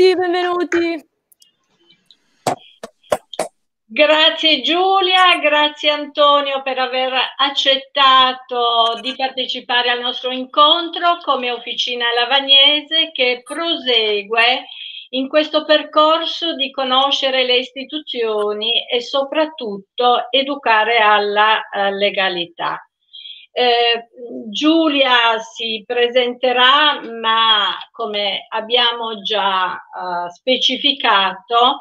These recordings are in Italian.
tutti, benvenuti. Grazie Giulia, grazie Antonio per aver accettato di partecipare al nostro incontro come Officina Lavagnese che prosegue in questo percorso di conoscere le istituzioni e soprattutto educare alla eh, legalità. Eh, Giulia si presenterà, ma come abbiamo già eh, specificato,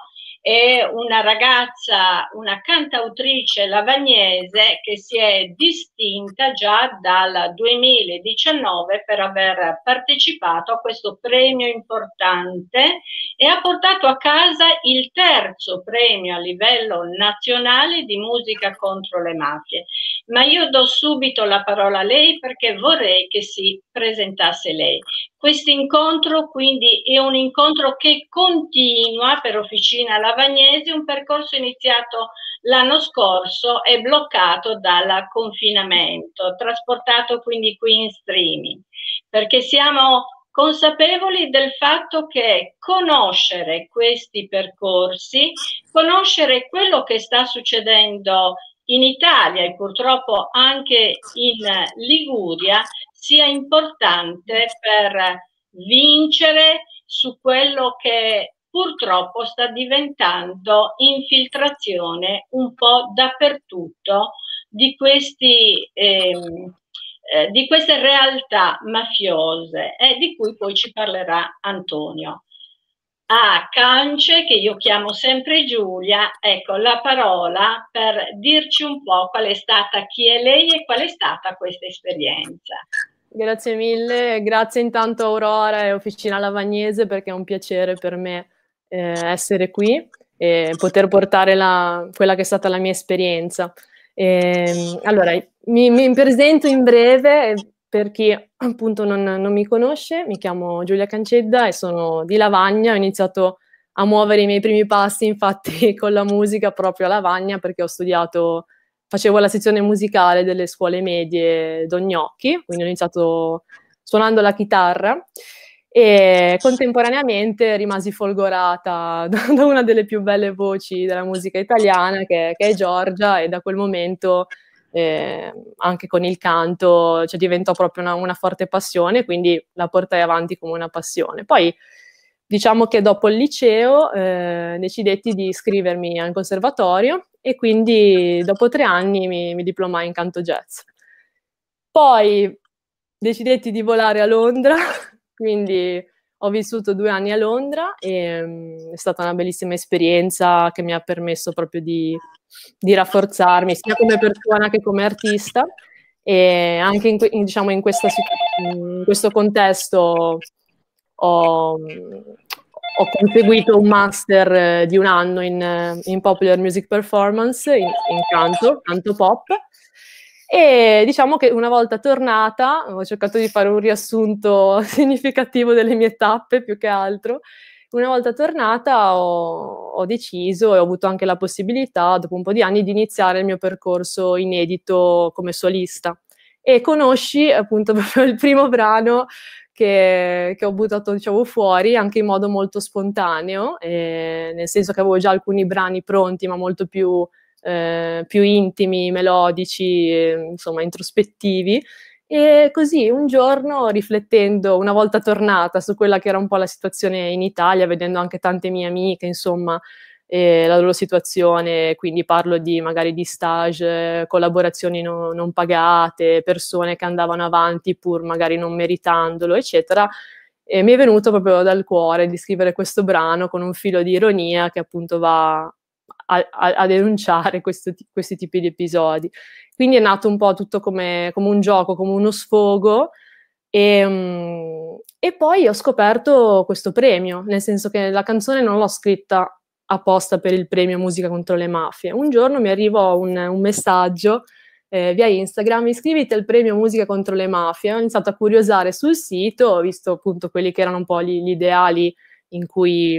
e una ragazza, una cantautrice lavagnese che si è distinta già dal 2019 per aver partecipato a questo premio importante e ha portato a casa il terzo premio a livello nazionale di musica contro le mafie. Ma io do subito la parola a lei perché vorrei che si presentasse lei. Questo incontro quindi è un incontro che continua per Officina Lavagnese Cavagnesi, un percorso iniziato l'anno scorso e bloccato dal confinamento, trasportato quindi qui in streaming, perché siamo consapevoli del fatto che conoscere questi percorsi, conoscere quello che sta succedendo in Italia e purtroppo anche in Liguria sia importante per vincere su quello che purtroppo sta diventando infiltrazione un po' dappertutto di, questi, ehm, eh, di queste realtà mafiose eh, di cui poi ci parlerà Antonio. A Cance, che io chiamo sempre Giulia, ecco la parola per dirci un po' qual è stata, chi è lei e qual è stata questa esperienza. Grazie mille, grazie intanto Aurora e Officina Lavagnese perché è un piacere per me eh, essere qui e poter portare la, quella che è stata la mia esperienza. E, ehm, allora, mi, mi, presento in breve eh, per chi appunto non, non, mi conosce, mi chiamo Giulia Cancedda e sono di Lavagna, ho iniziato a muovere i miei primi passi infatti con la musica proprio a Lavagna perché ho studiato, facevo la sezione musicale delle scuole medie d'Ognocchi, quindi ho iniziato suonando la chitarra e contemporaneamente rimasi folgorata da, una delle più belle voci della musica italiana che, che è Giorgia e da quel momento eh, anche con il canto cioè, diventò proprio una, una, forte passione quindi la portai avanti come una passione poi diciamo che dopo il liceo eh, decidetti di iscrivermi al conservatorio e quindi dopo tre anni mi, mi diplomai in canto jazz poi decidetti di volare a Londra Quindi ho vissuto due anni a Londra e um, è stata una bellissima esperienza che mi ha permesso proprio di, di rafforzarmi sia come persona che come artista e anche in, in, diciamo, in, questa, in questo contesto ho, ho, conseguito un master eh, di un anno eh, in, Popular Music Performance, in, canto, canto pop, e diciamo che una volta tornata, ho cercato di fare un riassunto significativo delle mie tappe più che altro. Una volta tornata ho, ho deciso e ho avuto anche la possibilità, dopo un po' di anni, di iniziare il mio percorso inedito come solista. E conosci appunto proprio il primo brano che, che, ho buttato diciamo, fuori anche in modo molto spontaneo, eh, nel senso che avevo già alcuni brani pronti, ma molto più eh, più intimi, melodici, ehm, insomma introspettivi. E così un giorno, riflettendo una volta tornata su quella che era un po' la situazione in Italia, vedendo anche tante mie amiche, insomma, e eh, la loro situazione, quindi parlo di magari di stage, collaborazioni no, non pagate, persone che andavano avanti pur magari non meritandolo, eccetera. E mi è venuto proprio dal cuore di scrivere questo brano con un filo di ironia che appunto va a, a, a denunciare questo, questi tipi di episodi. Quindi è nato un po' tutto come, come un gioco, come uno sfogo. E, ehm, e, poi ho scoperto questo premio, nel senso che la canzone non l'ho scritta apposta per il premio Musica contro le mafie. Un giorno mi arrivò un, un messaggio eh, via Instagram, iscriviti al premio Musica contro le mafie. Ho iniziato a curiosare sul sito, ho visto appunto quelli che erano un po' gli, gli ideali in cui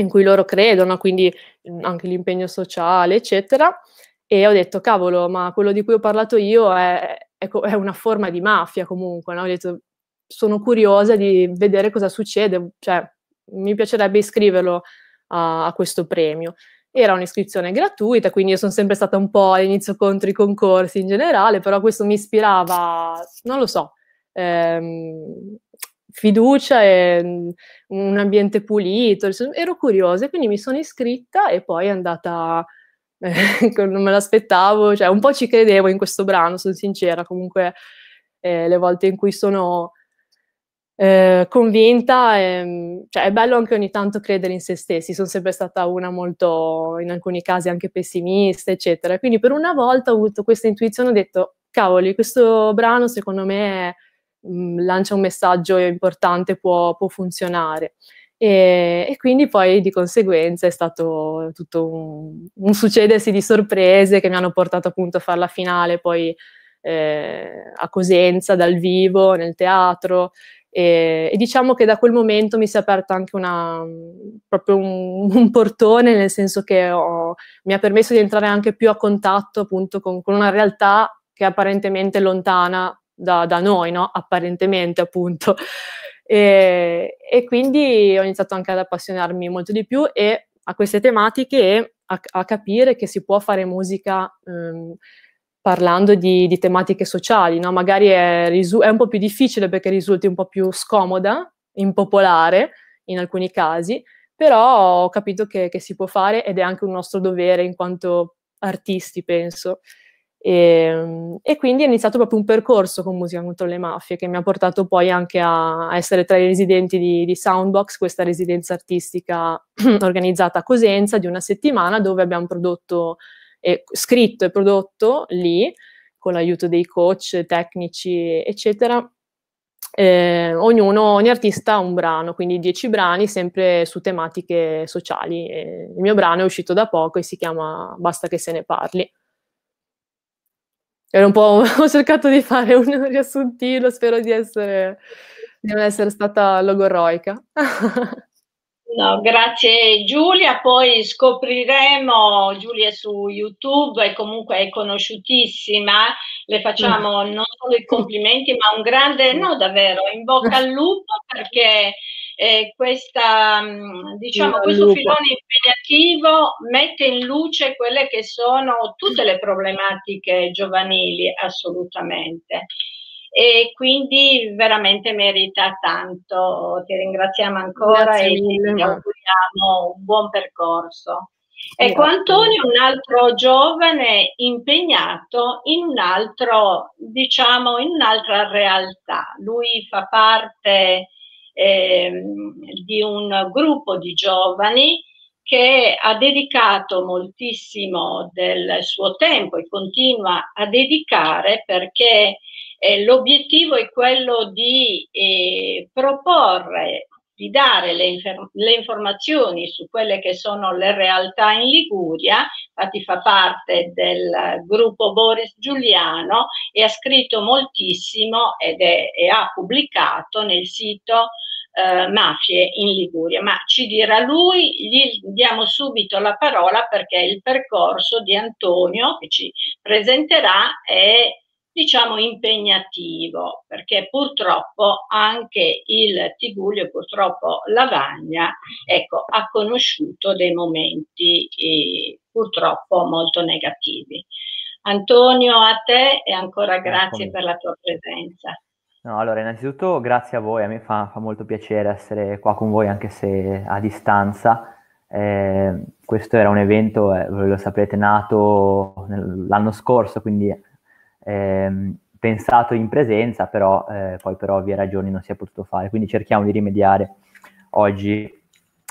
in cui loro credono, quindi mhmm, anche l'impegno sociale, eccetera. E ho detto, cavolo, ma quello di cui ho parlato io è, è, ecco, è una forma di mafia comunque, no? Ho detto, sono curiosa di vedere cosa succede, cioè mi piacerebbe iscriverlo a, a questo premio. Era un'iscrizione gratuita, quindi io sono sempre stata un po' all'inizio contro i concorsi in generale, però questo mi ispirava, non lo so, ehm, fiducia e mm, un ambiente pulito. Ero curiosa e quindi mi sono iscritta e poi è andata, eh, non me l'aspettavo, cioè un po' ci credevo in questo brano, sono sincera, comunque eh, le volte in cui sono eh, convinta, ehm, cioè è bello anche ogni tanto credere in se stessi, sono sempre stata una molto, in alcuni casi anche pessimista, eccetera. Quindi per una volta ho avuto questa intuizione, ho detto, cavoli, questo brano secondo me... È, mh, mm, lancia un messaggio importante può, può funzionare. E, e, quindi poi di conseguenza è stato tutto un, un, succedersi di sorprese che mi hanno portato appunto a fare la finale poi eh, a Cosenza dal vivo, nel teatro e, e, diciamo che da quel momento mi si è aperto anche una, proprio un, un portone nel senso che ho, mi ha permesso di entrare anche più a contatto appunto con, con una realtà che è apparentemente lontana da, da noi, no? apparentemente appunto. E, e, quindi ho iniziato anche ad appassionarmi molto di più e a queste tematiche e a, a capire che si può fare musica ehm, parlando di, di, tematiche sociali, no? magari è, è un po' più difficile perché risulti un po' più scomoda, impopolare in alcuni casi, però ho capito che, che si può fare ed è anche un nostro dovere in quanto artisti, penso. E, ehm, e, quindi è iniziato proprio un percorso con Musica contro le mafie che mi ha portato poi anche a, a essere tra i residenti di, di Soundbox, questa residenza artistica organizzata a Cosenza di una settimana dove abbiamo prodotto, eh, scritto e prodotto lì con l'aiuto dei coach, tecnici, eccetera. Eh, ognuno, ogni artista ha un brano, quindi dieci brani sempre su tematiche sociali. Eh, il mio brano è uscito da poco e si chiama Basta che se ne parli. Era un po', ho cercato di fare un riassuntino, spero di, essere, di non essere stata logoroica. No, grazie Giulia, poi scopriremo, Giulia su YouTube e comunque è conosciutissima, le facciamo mm. non solo i complimenti ma un grande, mm. no davvero, in bocca al lupo perché eh, questa, mm, diciamo, questo filone impegnativo mette in luce quelle che sono tutte le problematiche giovanili assolutamente e quindi veramente merita tanto. Ti ringraziamo ancora Grazie e mille. ti auguriamo un buon percorso. Grazie. Ecco Antonio, un altro giovane impegnato in un altro, diciamo, in un'altra realtà. Lui fa parte Ehm, di un gruppo di giovani che ha dedicato moltissimo del suo tempo e continua a dedicare perché eh, l'obiettivo è quello di eh, proporre di dare le, le, informazioni su quelle che sono le realtà in Liguria, infatti fa parte del gruppo Boris Giuliano e ha scritto moltissimo ed è, e ha pubblicato nel sito eh, Mafie in Liguria, ma ci dirà lui, gli diamo subito la parola perché il percorso di Antonio che ci presenterà è diciamo impegnativo, perché purtroppo anche il Tiguglio purtroppo Lavagna ecco, ha conosciuto dei momenti eh, purtroppo molto negativi. Antonio, a te e ancora grazie Come. per la tua presenza. No, allora, innanzitutto grazie a voi, a me fa, fa, molto piacere essere qua con voi anche se a distanza. Eh, questo era un evento, eh, voi lo saprete, nato nel, l'anno scorso, quindi ehm, pensato in presenza, però eh, poi per ovvie ragioni non si è potuto fare. Quindi cerchiamo di rimediare oggi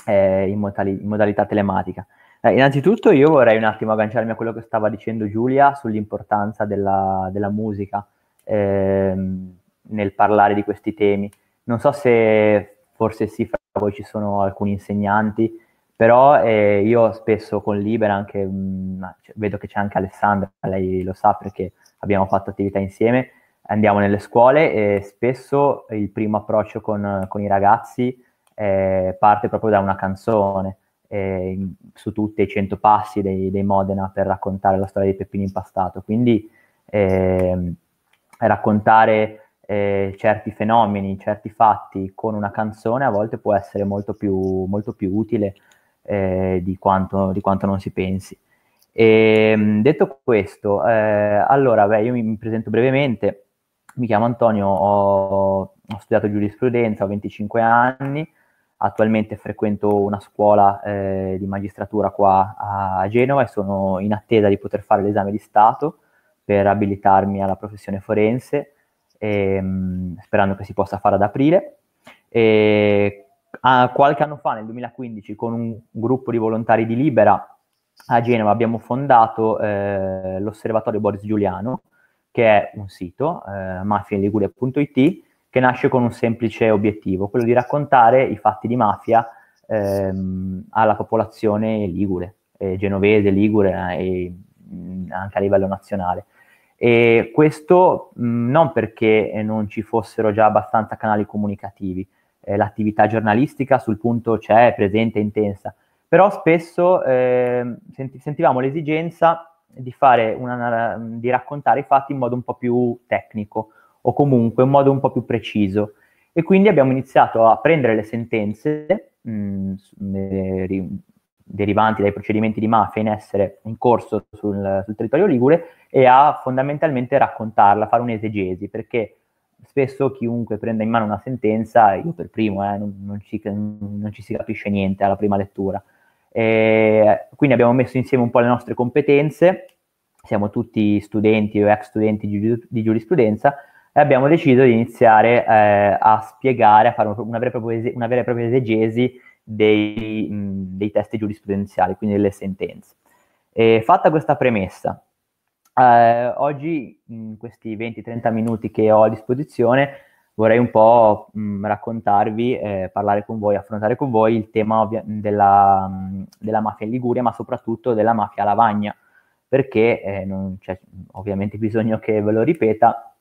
eh, in, modali- in, modalità telematica. Eh, innanzitutto io vorrei un attimo agganciarmi a quello che stava dicendo Giulia sull'importanza della, della musica ehm, nel parlare di questi temi. Non so se forse sì, fra voi ci sono alcuni insegnanti, però eh, io spesso con Libera anche, mh, mm, vedo che c'è anche Alessandra, lei lo sa perché abbiamo fatto attività insieme, andiamo nelle scuole e spesso il primo approccio con, con i ragazzi eh, parte proprio da una canzone. Eh, su tutti i 100 passi dei, dei, Modena per raccontare la storia di Peppino Impastato. Quindi eh, raccontare eh, certi fenomeni, certi fatti con una canzone a volte può essere molto più, molto più utile eh, di quanto, di, quanto, non si pensi. E, ehm, detto questo, eh, allora, beh, io mi presento brevemente, mi chiamo Antonio, ho, ho studiato giurisprudenza, ho 25 anni, attualmente frequento una scuola eh, di magistratura qua a Genova e sono in attesa di poter fare l'esame di Stato per abilitarmi alla professione forense, e, ehm, sperando che si possa fare ad aprile. E, a, qualche anno fa, nel 2015, con un gruppo di volontari di Libera, a Genova abbiamo fondato eh, l'osservatorio Boris Giuliano, che è un sito, eh, mafiainliguria.it, che nasce con un semplice obiettivo, quello di raccontare i fatti di mafia ehm, alla popolazione ligure, eh, genovese, ligure e mh, mm, anche a livello nazionale. E questo mh, mm, non perché non ci fossero già abbastanza canali comunicativi, eh, l'attività giornalistica sul punto c'è, è presente e intensa, però spesso eh, senti- sentivamo l'esigenza di, una, di raccontare i fatti in modo un po' più tecnico o comunque in modo un po' più preciso. E quindi abbiamo iniziato a prendere le sentenze mh, mm, derivanti dai procedimenti di mafia in essere in corso sul, sul territorio ligure e a fondamentalmente raccontarla, fare un'esegesi, perché spesso chiunque prenda in mano una sentenza, io per primo, eh, non, non, ci, non, ci, si capisce niente alla prima lettura. Eh, quindi abbiamo messo insieme un po' le nostre competenze, siamo tutti studenti o ex studenti di, di giurisprudenza, e abbiamo deciso di iniziare eh, a spiegare, a fare una vera e propria, una vera e propria esegesi dei, mh, dei, testi giurisprudenziali, quindi delle sentenze. E fatta questa premessa, eh, oggi in questi 20-30 minuti che ho a disposizione vorrei un po' mh, raccontarvi, eh, parlare con voi, affrontare con voi il tema ovvia- della, della, mafia in Liguria, ma soprattutto della mafia Lavagna, perché eh, non c'è ovviamente bisogno che ve lo ripeta,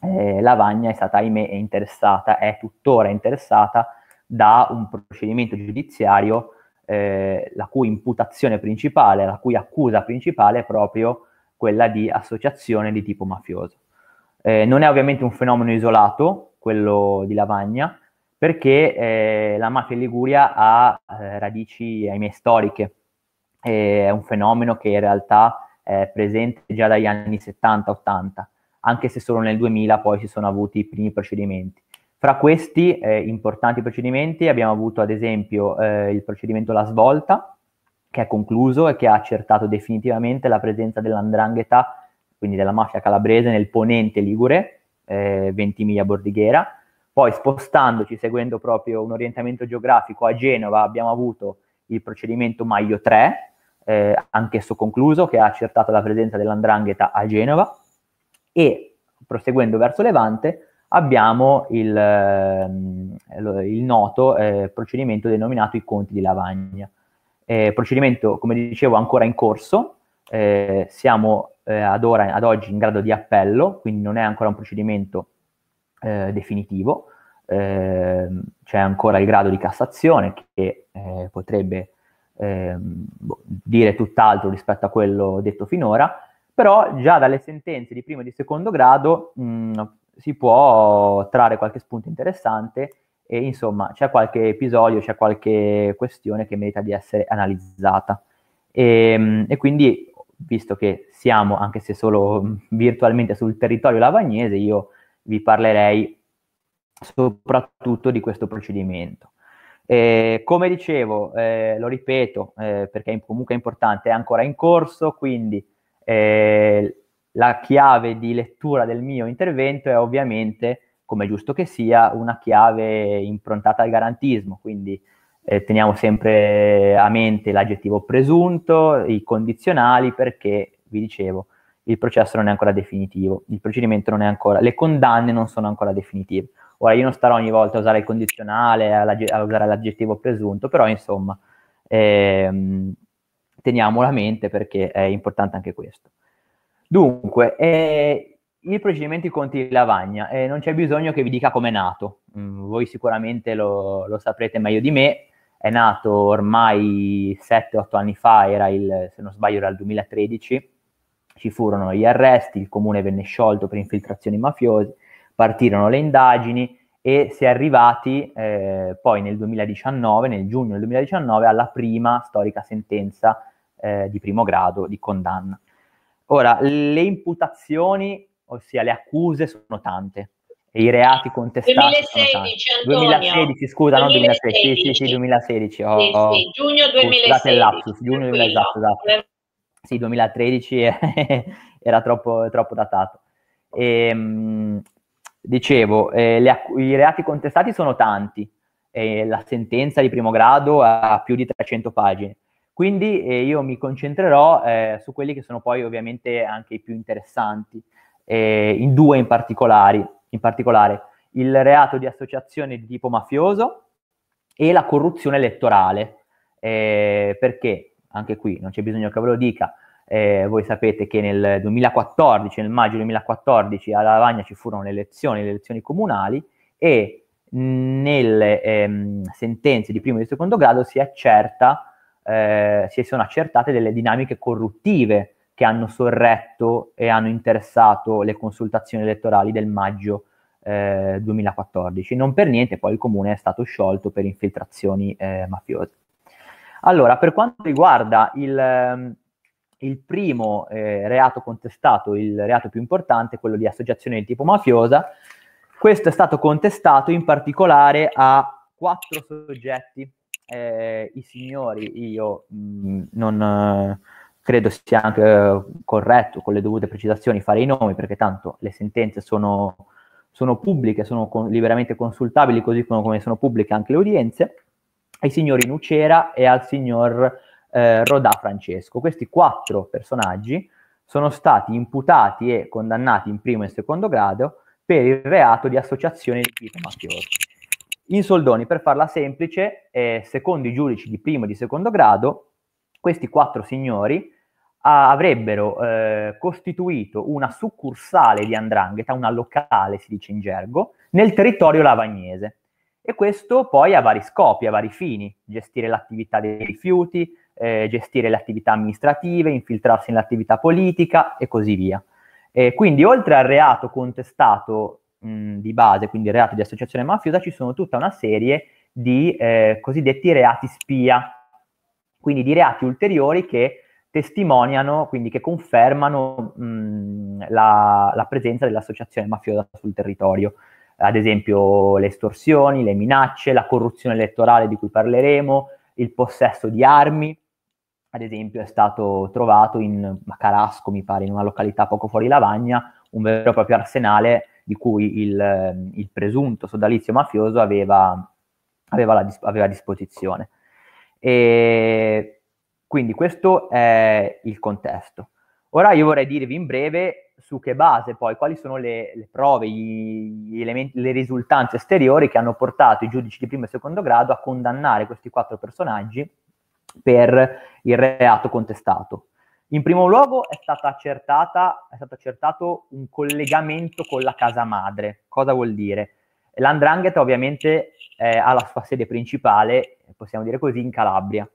eh, Lavagna è stata ahimè interessata, è tuttora interessata da un procedimento giudiziario eh, la cui imputazione principale, la cui accusa principale è proprio quella di associazione di tipo mafioso. Eh, non è ovviamente un fenomeno isolato, quello di Lavagna, perché eh, la mafia in Liguria ha eh, radici, ahimè, storiche. è un fenomeno che in realtà è presente già dagli anni 70-80, anche se solo nel 2000 poi si sono avuti i primi procedimenti. Fra questi eh, importanti procedimenti abbiamo avuto ad esempio eh, il procedimento La Svolta, che è concluso e che ha accertato definitivamente la presenza dell'andrangheta, quindi della mafia calabrese, nel ponente ligure, eh, Ventimiglia Bordighera. Poi spostandoci, seguendo proprio un orientamento geografico a Genova, abbiamo avuto il procedimento Maio 3, eh, anch'esso concluso, che ha accertato la presenza dell'andrangheta a Genova. E proseguendo verso Levante, abbiamo il, ehm, il noto eh, procedimento denominato i conti di Lavagna. Eh, procedimento, come dicevo, ancora in corso, eh, siamo eh, ad, ora, ad oggi in grado di appello, quindi non è ancora un procedimento eh, definitivo, ehm, c'è ancora il grado di Cassazione che eh, potrebbe ehm, boh, dire tutt'altro rispetto a quello detto finora, però già dalle sentenze di primo e di secondo grado mh, mm, si può trarre qualche spunto interessante e insomma c'è qualche episodio, c'è qualche questione che merita di essere analizzata. E, ehm, e quindi visto che siamo, anche se solo mm, virtualmente, sul territorio lavagnese, io vi parlerei soprattutto di questo procedimento. Eh, come dicevo, eh, lo ripeto eh, perché comunque è importante, è ancora in corso, quindi eh, la chiave di lettura del mio intervento è ovviamente, come giusto che sia, una chiave improntata al garantismo, quindi eh, teniamo sempre a mente l'aggettivo presunto, i condizionali perché, vi dicevo, il processo non è ancora definitivo, il procedimento non è ancora, le condanne non sono ancora definitive. Ora io non starò ogni volta a usare il condizionale, a, usare l'aggettivo presunto, però insomma ehm, teniamolo a mente perché è importante anche questo. Dunque, eh, il procedimento i conti di lavagna, eh, non c'è bisogno che vi dica com'è nato, mm, voi sicuramente lo, lo saprete meglio di me, è nato ormai 7-8 anni fa, era il, se non sbaglio era il 2013, ci furono gli arresti, il comune venne sciolto per infiltrazioni mafiose, partirono le indagini e si è arrivati eh, poi nel 2019, nel giugno del 2019, alla prima storica sentenza eh, di primo grado di condanna. Ora, le imputazioni, ossia le accuse, sono tante, e i reati contestati 2016, Antonio, 2016 scusa 2016. non 2016 sì, sì, sì 2016 oh, sì, sì. Oh. giugno 2016 lapsus, giugno 2016 esatto, esatto. sì 2013 era troppo, troppo datato e, ehm, dicevo eh, le, i reati contestati sono tanti eh, la sentenza di primo grado ha più di 300 pagine quindi eh, io mi concentrerò eh, su quelli che sono poi ovviamente anche i più interessanti eh, in due in particolare in particolare il reato di associazione di tipo mafioso e la corruzione elettorale, eh, perché anche qui non c'è bisogno che ve lo dica, eh, voi sapete che nel 2014, nel maggio 2014 a Lavagna ci furono le elezioni, le elezioni comunali e nelle ehm, sentenze di primo e di secondo grado si accerta, eh, si sono accertate delle dinamiche corruttive che hanno sorretto e hanno interessato le consultazioni elettorali del maggio eh, 2014. Non per niente poi il comune è stato sciolto per infiltrazioni eh, mafiose. Allora, per quanto riguarda il, ehm, il primo eh, reato contestato, il reato più importante, quello di associazione di tipo mafiosa, questo è stato contestato in particolare a quattro soggetti. Eh, I signori, io mh, mm, non credo sia anche eh, corretto, con le dovute precisazioni, fare i nomi, perché tanto le sentenze sono, sono pubbliche, sono con, liberamente consultabili, così come sono pubbliche anche le udienze, ai signori Nucera e al signor eh, Rodà Francesco. Questi quattro personaggi sono stati imputati e condannati in primo e secondo grado per il reato di associazione di tipo mafioso. In soldoni, per farla semplice, eh, secondo i giudici di primo e di secondo grado, questi quattro signori a, avrebbero eh, costituito una succursale di Andrangheta, una locale si dice in gergo, nel territorio lavagnese. E questo poi ha vari scopi, ha vari fini, gestire l'attività dei rifiuti, eh, gestire le attività amministrative, infiltrarsi nell'attività politica e così via. Eh, quindi oltre al reato contestato mh, di base, quindi il reato di associazione mafiosa, ci sono tutta una serie di eh, cosiddetti reati spia, quindi di reati ulteriori che testimoniano, quindi che confermano mh, la, la, presenza dell'associazione mafiosa sul territorio. Ad esempio le estorsioni, le minacce, la corruzione elettorale di cui parleremo, il possesso di armi, ad esempio è stato trovato in Macarasco, mi pare, in una località poco fuori Lavagna, un vero e proprio arsenale di cui il, il presunto sodalizio mafioso aveva, aveva, la, aveva a disposizione. E quindi questo è il contesto. Ora io vorrei dirvi in breve su che base poi, quali sono le, le prove, gli, gli elementi, le risultanze esteriori che hanno portato i giudici di primo e secondo grado a condannare questi quattro personaggi per il reato contestato. In primo luogo è, accertata, è stato accertato un collegamento con la casa madre. Cosa vuol dire? L'andrangheta ovviamente eh, ha la sua sede principale, possiamo dire così, in Calabria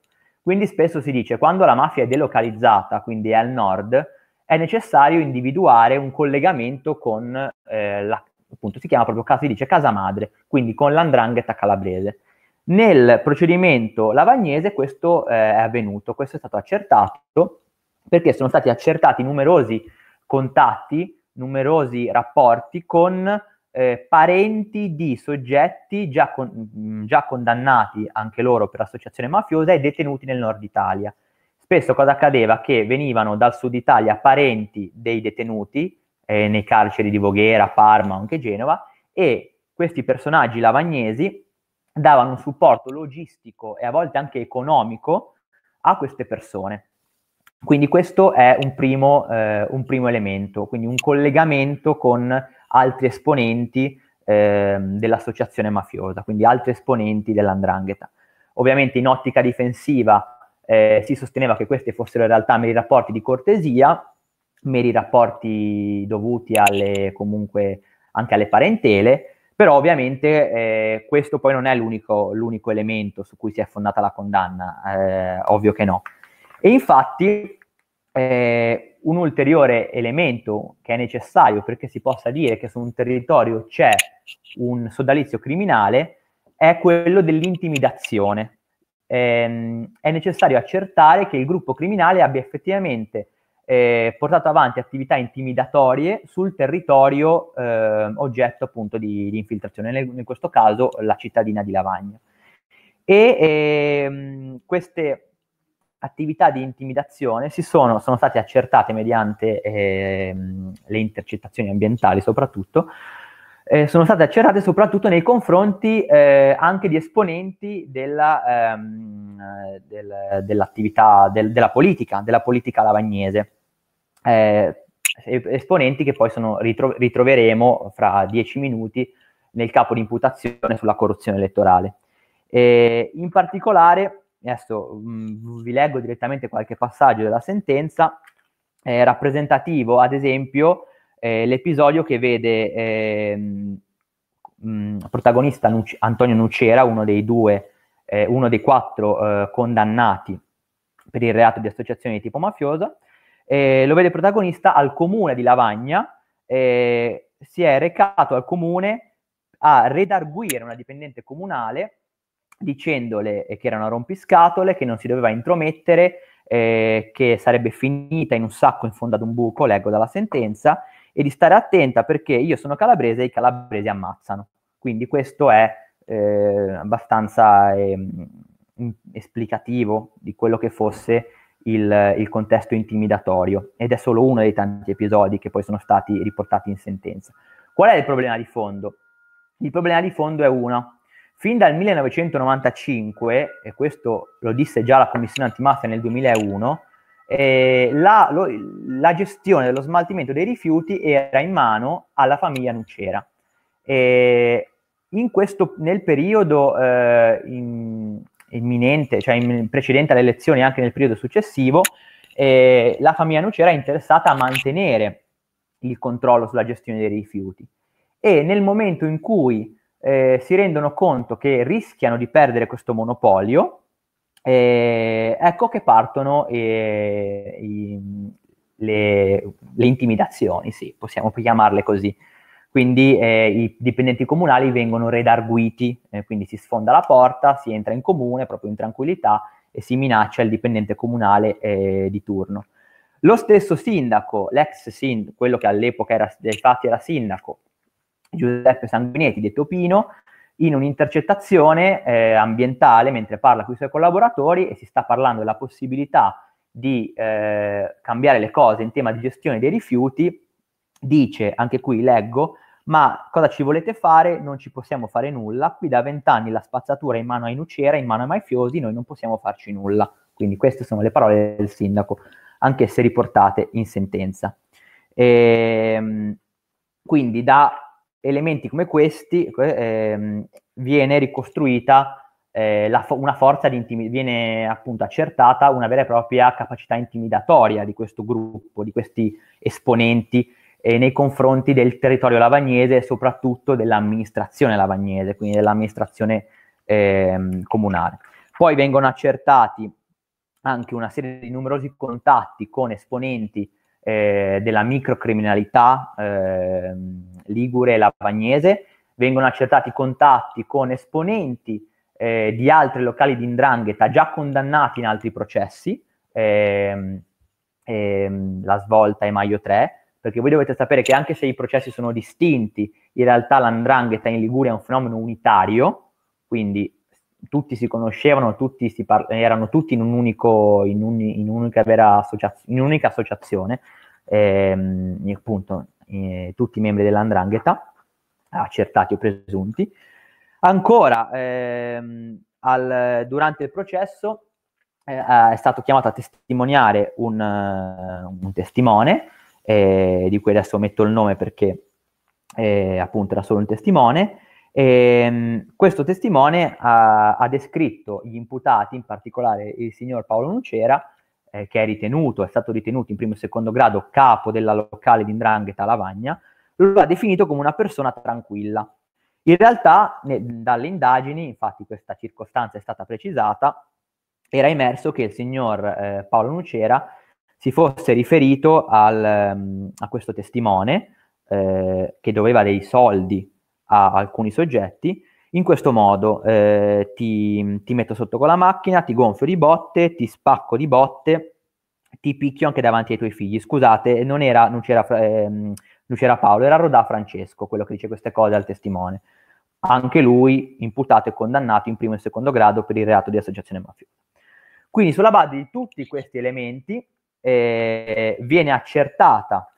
quindi spesso si dice quando la mafia è delocalizzata, quindi è al nord, è necessario individuare un collegamento con eh, la, appunto si chiama proprio casa, si dice casa madre, quindi con l'andrangheta calabrese. Nel procedimento lavagnese questo eh, è avvenuto, questo è stato accertato perché sono stati accertati numerosi contatti, numerosi rapporti con eh, parenti di soggetti già, con, mm, già, condannati anche loro per associazione mafiosa e detenuti nel nord Italia. Spesso cosa accadeva? Che venivano dal sud Italia parenti dei detenuti eh, nei carceri di Voghera, Parma, o anche Genova, e questi personaggi lavagnesi davano un supporto logistico e a volte anche economico a queste persone. Quindi questo è un primo, eh, un primo elemento, quindi un collegamento con altri esponenti eh, dell'associazione mafiosa, quindi altri esponenti dell'andrangheta. Ovviamente in ottica difensiva eh, si sosteneva che questi fossero in realtà meri rapporti di cortesia, meri rapporti dovuti alle, comunque anche alle parentele, però ovviamente eh, questo poi non è l'unico, l'unico, elemento su cui si è fondata la condanna, eh, ovvio che no. E infatti eh, un ulteriore elemento che è necessario perché si possa dire che su un territorio c'è un sodalizio criminale è quello dell'intimidazione. Ehm, è necessario accertare che il gruppo criminale abbia effettivamente eh, portato avanti attività intimidatorie sul territorio eh, oggetto appunto di, di infiltrazione, in questo caso la cittadina di Lavagna. E ehm, queste attività di intimidazione si sono, sono, state accertate mediante eh, le intercettazioni ambientali soprattutto, eh, sono state accertate soprattutto nei confronti eh, anche di esponenti della, ehm, del, dell'attività, del, della politica, della politica lavagnese. Eh, esponenti che poi ritro- ritroveremo fra dieci minuti nel capo di imputazione sulla corruzione elettorale. Eh, in particolare adesso mh, mm, vi leggo direttamente qualche passaggio della sentenza, eh, rappresentativo ad esempio eh, l'episodio che vede eh, mh, mm, protagonista Nuc- Antonio Nucera, uno dei due, eh, uno dei quattro eh, condannati per il reato di associazione di tipo mafiosa, eh, lo vede protagonista al comune di Lavagna, si è recato al comune a redarguire una dipendente comunale dicendole che erano una rompiscatole, che non si doveva intromettere, eh, che sarebbe finita in un sacco in fondo ad un buco, leggo dalla sentenza, e di stare attenta perché io sono calabrese e i calabresi ammazzano. Quindi questo è eh, abbastanza eh, esplicativo di quello che fosse il, il, contesto intimidatorio ed è solo uno dei tanti episodi che poi sono stati riportati in sentenza. Qual è il problema di fondo? Il problema di fondo è uno, Fin dal 1995, e questo lo disse già la Commissione antimafia nel 2001, eh, la, lo, la, gestione dello smaltimento dei rifiuti era in mano alla famiglia Nucera. Eh, questo, nel periodo eh, in, imminente, cioè in, precedente alle elezioni anche nel periodo successivo, eh, la famiglia Nucera è interessata a mantenere il controllo sulla gestione dei rifiuti. E nel momento in cui eh, si rendono conto che rischiano di perdere questo monopolio, eh, ecco che partono eh, i, le, le, intimidazioni, sì, possiamo chiamarle così. Quindi eh, i dipendenti comunali vengono redarguiti, eh, quindi si sfonda la porta, si entra in comune proprio in tranquillità e si minaccia il dipendente comunale eh, di turno. Lo stesso sindaco, l'ex sindaco, quello che all'epoca era, infatti era sindaco, Giuseppe Sanguinetti, detto Pino, in un'intercettazione eh, ambientale mentre parla con i suoi collaboratori e si sta parlando della possibilità di eh, cambiare le cose in tema di gestione dei rifiuti, dice, anche qui leggo, ma cosa ci volete fare? Non ci possiamo fare nulla, qui da vent'anni la spazzatura è in mano ai Nucera, in mano ai mafiosi, noi non possiamo farci nulla. Quindi queste sono le parole del sindaco, anche se riportate in sentenza. E, ehm, quindi da elementi come questi ehm, viene ricostruita eh, la, una forza di intimidazione, viene appunto accertata una vera e propria capacità intimidatoria di questo gruppo, di questi esponenti eh, nei confronti del territorio lavagnese e soprattutto dell'amministrazione lavagnese, quindi dell'amministrazione ehm, comunale. Poi vengono accertati anche una serie di numerosi contatti con esponenti eh, della microcriminalità eh, ligure e lavagnese, vengono accertati contatti con esponenti eh, di altri locali di indrangheta già condannati in altri processi, ehm, ehm, la svolta è Maio 3, perché voi dovete sapere che anche se i processi sono distinti, in realtà l'andrangheta in Liguria è un fenomeno unitario, quindi tutti si conoscevano, tutti si par- erano tutti in, un unico, in, un, in un'unica vera associaz- in un'unica associazione, ehm, appunto, eh, tutti i membri dell'andrangheta, accertati o presunti. Ancora, ehm, al, durante il processo eh, è stato chiamato a testimoniare un, un testimone, eh, di cui adesso metto il nome perché eh, appunto era solo un testimone, e, ehm, questo testimone ha, ha, descritto gli imputati, in particolare il signor Paolo Nucera, eh, che è ritenuto, è stato ritenuto in primo e secondo grado capo della locale di Ndrangheta Lavagna, lo ha definito come una persona tranquilla. In realtà, ne, dalle indagini, infatti questa circostanza è stata precisata, era emerso che il signor eh, Paolo Nucera si fosse riferito al, ehm, a questo testimone eh, che doveva dei soldi a alcuni soggetti. In questo modo eh, ti, ti, metto sotto con la macchina, ti gonfio di botte, ti spacco di botte, ti picchio anche davanti ai tuoi figli. Scusate, non, era, non, c'era, eh, non c'era Paolo, era Rodà Francesco, quello che dice queste cose al testimone. Anche lui imputato e condannato in primo e secondo grado per il reato di associazione mafiosa. Quindi sulla base di tutti questi elementi eh, viene accertata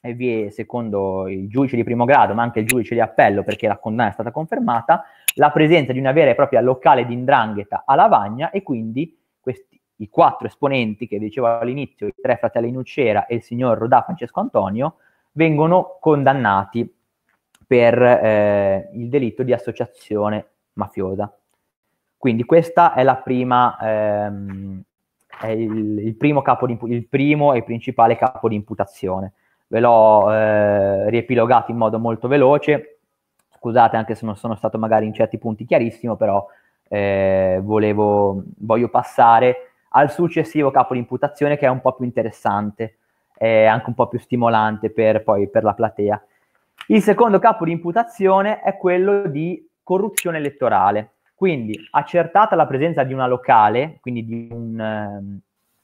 e vi è, secondo il giudice di primo grado, ma anche il giudice di appello, perché la condanna è stata confermata, la presenza di una vera e propria locale di indrangheta a Lavagna e quindi questi, i quattro esponenti che dicevo all'inizio, i tre fratelli Nucera e il signor Rodà Francesco Antonio, vengono condannati per eh, il delitto di associazione mafiosa. Quindi questa è la prima, ehm, è il, il, primo il primo e principale capo di imputazione ve l'ho eh, riepilogato in modo molto veloce, scusate anche se non sono stato magari in certi punti chiarissimo, però eh, volevo, voglio passare al successivo capo di imputazione che è un po' più interessante, eh, anche un po' più stimolante per, poi, per la platea. Il secondo capo di imputazione è quello di corruzione elettorale. Quindi accertata la presenza di una locale, quindi di, un, ehm,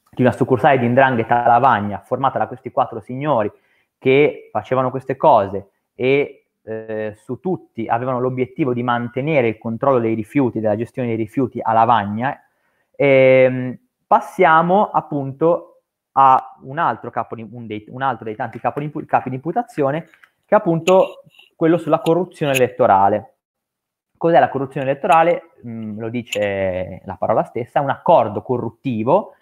di una succursale di Indrangheta Lavagna, formata da questi quattro signori, che facevano queste cose e eh, su tutti avevano l'obiettivo di mantenere il controllo dei rifiuti, della gestione dei rifiuti a lavagna, ehm, passiamo appunto a un altro, capo di, un dei, un altro dei tanti capi di, capi di imputazione, che è appunto quello sulla corruzione elettorale. Cos'è la corruzione elettorale? Mm, lo dice la parola stessa, è un accordo corruttivo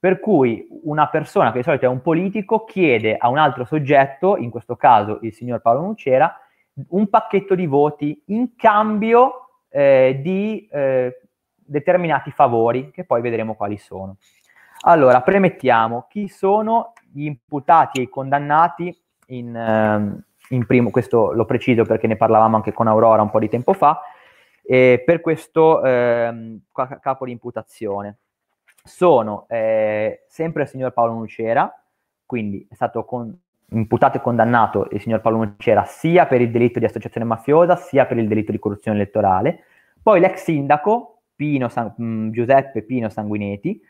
per cui una persona che di solito è un politico chiede a un altro soggetto, in questo caso il signor Paolo Nucera, un pacchetto di voti in cambio eh, di eh, determinati favori, che poi vedremo quali sono. Allora, premettiamo chi sono gli imputati e i condannati in, eh, in primo, questo lo preciso perché ne parlavamo anche con Aurora un po' di tempo fa, eh, per questo ehm, capo di imputazione sono eh, sempre il signor Paolo Nucera, quindi è stato con, imputato e condannato il signor Paolo Nucera sia per il delitto di associazione mafiosa sia per il delitto di corruzione elettorale. Poi l'ex sindaco Pino San, mm, Giuseppe Pino Sanguinetti,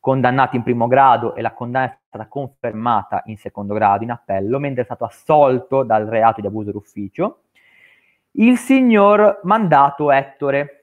condannato in primo grado e la condanna è stata confermata in secondo grado in appello, mentre è stato assolto dal reato di abuso d'ufficio. Il signor mandato Ettore,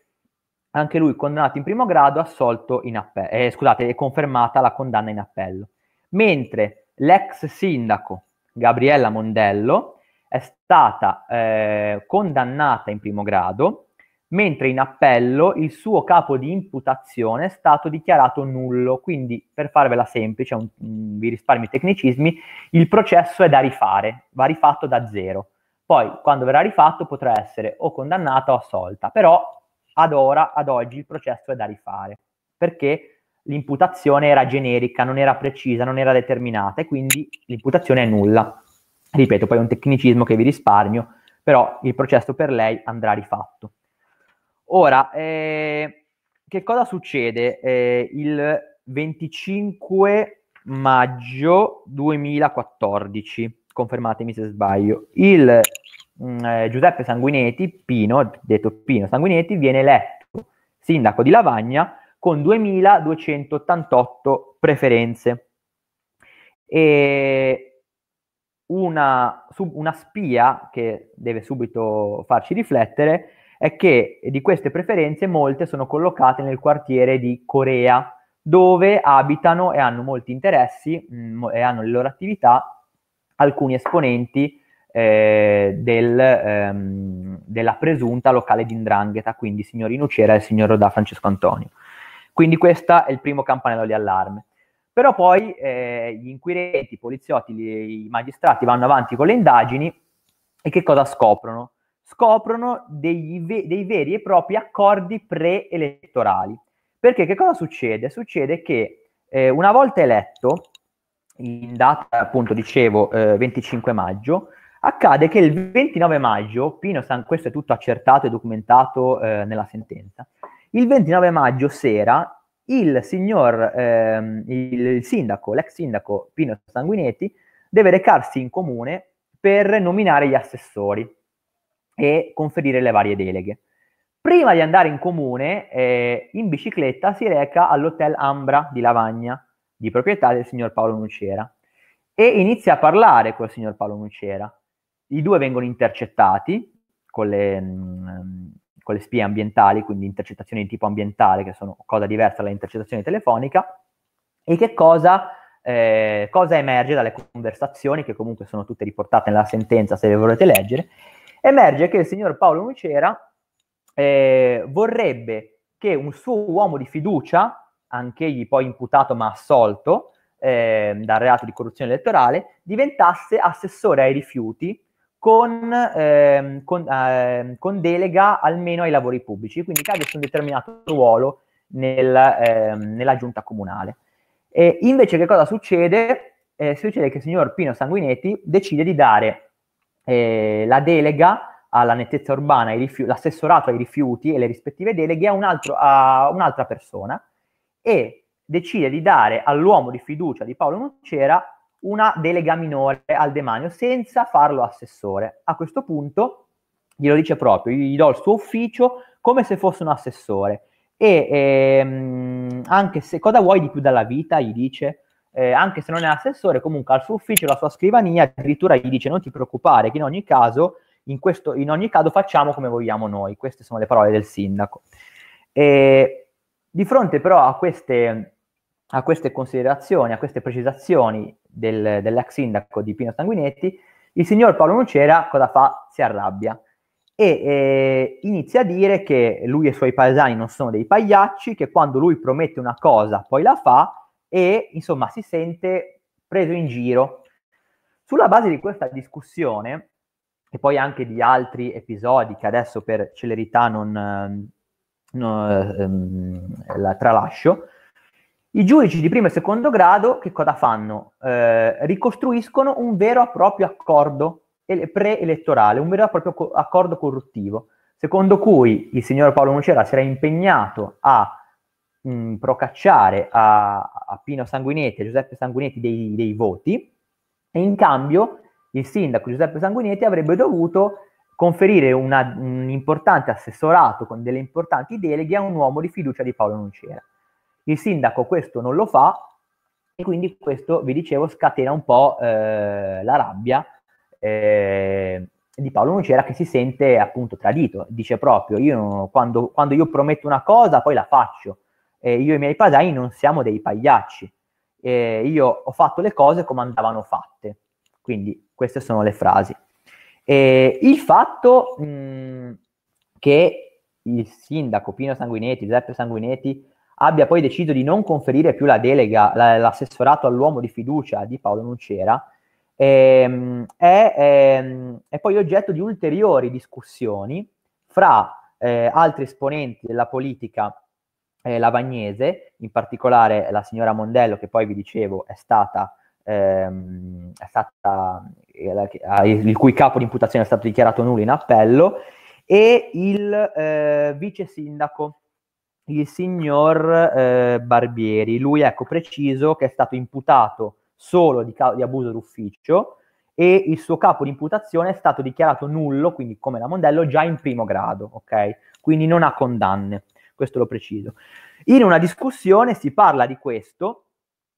anche lui condannato in primo grado, assolto in appello, eh, scusate, è confermata la condanna in appello. Mentre l'ex sindaco Gabriella Mondello è stata eh, condannata in primo grado, mentre in appello il suo capo di imputazione è stato dichiarato nullo. Quindi, per farvela semplice, un, mh, vi risparmio i tecnicismi, il processo è da rifare, va rifatto da zero. Poi, quando verrà rifatto, potrà essere o condannata o assolta, però ad ora, ad oggi, il processo è da rifare, perché l'imputazione era generica, non era precisa, non era determinata e quindi l'imputazione è nulla. Ripeto, poi è un tecnicismo che vi risparmio, però il processo per lei andrà rifatto. Ora, eh, che cosa succede? Eh, il 25 maggio 2014, confermatemi se sbaglio, il mh, mm, eh, Giuseppe Sanguinetti, Pino, detto Pino Sanguinetti, viene eletto sindaco di Lavagna con 2.288 preferenze. E una, sub, una spia che deve subito farci riflettere è che di queste preferenze molte sono collocate nel quartiere di Corea, dove abitano e hanno molti interessi mh, mm, e hanno le loro attività alcuni esponenti eh, del, ehm, della presunta locale di Ndrangheta, quindi signorino Nucera e il signor Rodà Francesco Antonio. Quindi questo è il primo campanello di allarme. Però poi eh, gli inquirenti, i poliziotti, gli, i magistrati vanno avanti con le indagini e che cosa scoprono? Scoprono ve- dei veri e propri accordi preelettorali. Perché che cosa succede? Succede che eh, una volta eletto, in data appunto dicevo eh, 25 maggio, accade che il 29 maggio, Pino San, questo è tutto accertato e documentato eh, nella sentenza, il 29 maggio sera il signor, ehm, il sindaco, l'ex sindaco Pino Sanguinetti, deve recarsi in comune per nominare gli assessori e conferire le varie deleghe. Prima di andare in comune, eh, in bicicletta si reca all'hotel Ambra di Lavagna, di proprietà del signor Paolo Nucera, e inizia a parlare col signor Paolo Nucera. I due vengono intercettati con le, mm, mm, con le spie ambientali, quindi intercettazioni di tipo ambientale, che sono cosa diversa dall'intercettazione telefonica, e che cosa, eh, cosa emerge dalle conversazioni, che comunque sono tutte riportate nella sentenza, se le volete leggere, emerge che il signor Paolo Nucera eh, vorrebbe che un suo uomo di fiducia, anche egli poi imputato ma assolto eh, dal reato di corruzione elettorale, diventasse assessore ai rifiuti con, ehm, con, ehm, con, delega almeno ai lavori pubblici, quindi cade su un determinato ruolo nel, ehm, nella giunta comunale. E invece che cosa succede? Eh, succede che il signor Pino Sanguinetti decide di dare eh, la delega alla nettezza urbana, ai rifiu- l'assessorato ai rifiuti e le rispettive deleghe a, un altro, a un'altra persona e decide di dare all'uomo di fiducia di Paolo Nucera una delega minore al demanio senza farlo assessore. A questo punto glielo dice proprio, gli do il suo ufficio come se fosse un assessore. E ehm, anche se cosa vuoi di più dalla vita, gli dice, eh, anche se non è assessore, comunque al suo ufficio, la sua scrivania, addirittura gli dice non ti preoccupare, che in ogni caso, in, questo, in ogni caso facciamo come vogliamo noi. Queste sono le parole del sindaco. E, di fronte però a queste a queste considerazioni, a queste precisazioni del, dell'ex sindaco di Pino Sanguinetti, il signor Paolo Nucera cosa fa? Si arrabbia e eh, inizia a dire che lui e i suoi paesani non sono dei pagliacci, che quando lui promette una cosa poi la fa e insomma si sente preso in giro. Sulla base di questa discussione e poi anche di altri episodi che adesso per celerità non, non ehm, la tralascio, i giudici di primo e secondo grado che cosa fanno? Eh, ricostruiscono un vero e proprio accordo ele- preelettorale, un vero e proprio co- accordo corruttivo, secondo cui il signor Paolo Nucera si era impegnato a mh, procacciare a, a, Pino Sanguinetti, a Giuseppe Sanguinetti dei, dei voti e in cambio il sindaco Giuseppe Sanguinetti avrebbe dovuto conferire una, un importante assessorato con delle importanti deleghe a un uomo di fiducia di Paolo Nucera. Il sindaco questo non lo fa e quindi questo, vi dicevo, scatena un po' eh, la rabbia eh, di Paolo Nucera che si sente appunto tradito. Dice proprio, io, quando, quando, io prometto una cosa poi la faccio. Eh, io e i miei padani non siamo dei pagliacci. io ho fatto le cose come andavano fatte. Quindi queste sono le frasi. il fatto mh, che il sindaco Pino Sanguinetti, Giuseppe Sanguinetti, abbia poi deciso di non conferire più la delega, la, l'assessorato all'uomo di fiducia di Paolo Nuncera, ehm, è, ehm, è, poi oggetto di ulteriori discussioni fra eh, altri esponenti della politica eh, lavagnese, in particolare la signora Mondello, che poi vi dicevo è stata, ehm, è stata eh, ah, il cui capo di imputazione è stato dichiarato nullo in appello, e il eh, vice sindaco il signor eh, Barbieri. Lui, ecco, preciso che è stato imputato solo di, ca- di abuso d'ufficio e il suo capo di imputazione è stato dichiarato nullo, quindi come la Mondello, già in primo grado, ok? Quindi non ha condanne, questo lo preciso. In una discussione si parla di questo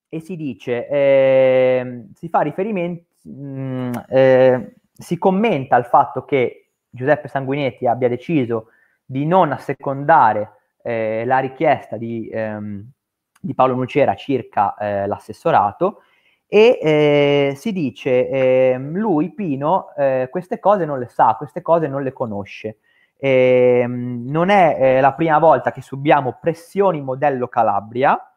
e si dice, eh, si fa riferimento, mm, eh, si commenta il fatto che Giuseppe Sanguinetti abbia deciso di non assecondare eh, la richiesta di, ehm, di, Paolo Nucera circa eh, l'assessorato e eh, si dice ehm, lui Pino eh, queste cose non le sa, queste cose non le conosce. Ehm, non è eh, la prima volta che subiamo pressioni modello Calabria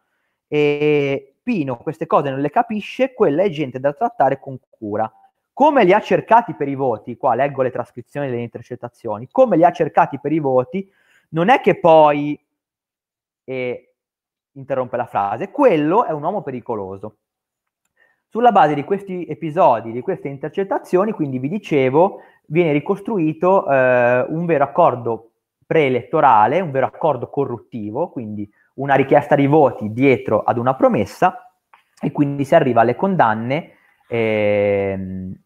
e Pino queste cose non le capisce, quella è gente da trattare con cura come li ha cercati per i voti, qua leggo le trascrizioni delle intercettazioni, come li ha cercati per i voti, non è che poi, e interrompe la frase, quello è un uomo pericoloso. Sulla base di questi episodi, di queste intercettazioni, quindi vi dicevo, viene ricostruito eh, un vero accordo preelettorale, un vero accordo corruttivo, quindi una richiesta di voti dietro ad una promessa e quindi si arriva alle condanne eh,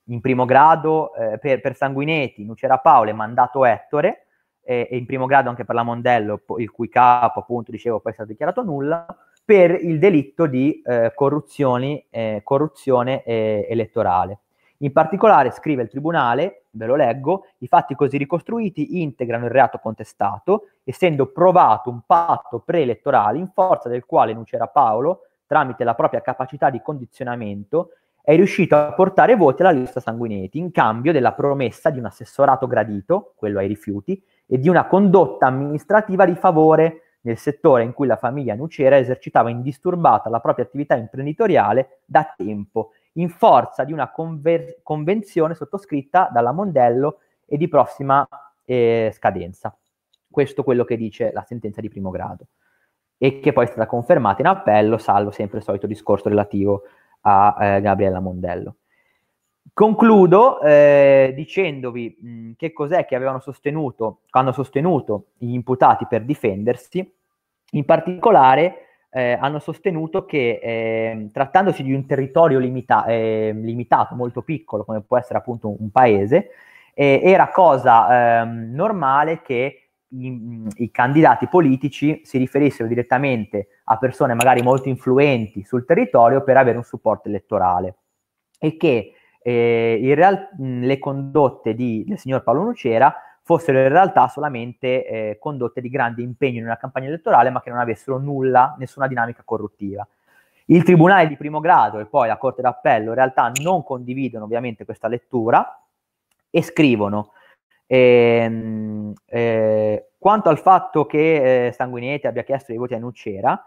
in primo grado eh, per, per Sanguinetti, Nucera Paolo e Mandato Ettore, e, e in primo grado anche per la Mondello, il cui capo, appunto, dicevo, poi è stato dichiarato nulla, per il delitto di eh, eh, corruzione eh, elettorale. In particolare, scrive il Tribunale, ve lo leggo, i fatti così ricostruiti integrano il reato contestato, essendo provato un patto preelettorale in forza del quale Nucera Paolo, tramite la propria capacità di condizionamento, è riuscito a portare voti alla lista Sanguinetti in cambio della promessa di un assessorato gradito, quello ai rifiuti, e di una condotta amministrativa di favore nel settore in cui la famiglia Nucera esercitava indisturbata la propria attività imprenditoriale da tempo, in forza di una conver- convenzione sottoscritta dalla Mondello e di prossima eh, scadenza. Questo è quello che dice la sentenza di primo grado e che poi è stata confermata in appello, salvo sempre il solito discorso relativo a eh, Gabriella Mondello. Concludo eh, dicendovi mh, mm, che cos'è che avevano sostenuto, hanno sostenuto gli imputati per difendersi, in particolare eh, hanno sostenuto che eh, trattandosi di un territorio limita- ehm, limitato, molto piccolo, come può essere appunto un, un paese, era cosa ehm, normale che i, mm, i candidati politici si riferissero direttamente a persone magari molto influenti sul territorio per avere un supporto elettorale e che eh, real- le condotte di, del signor Paolo Nucera fossero in realtà solamente eh, condotte di grande impegno in una campagna elettorale, ma che non avessero nulla, nessuna dinamica corruttiva. Il Tribunale di primo grado e poi la Corte d'Appello in realtà non condividono ovviamente questa lettura e scrivono ehm, eh, quanto al fatto che eh, Sanguinetti abbia chiesto i voti a Nucera,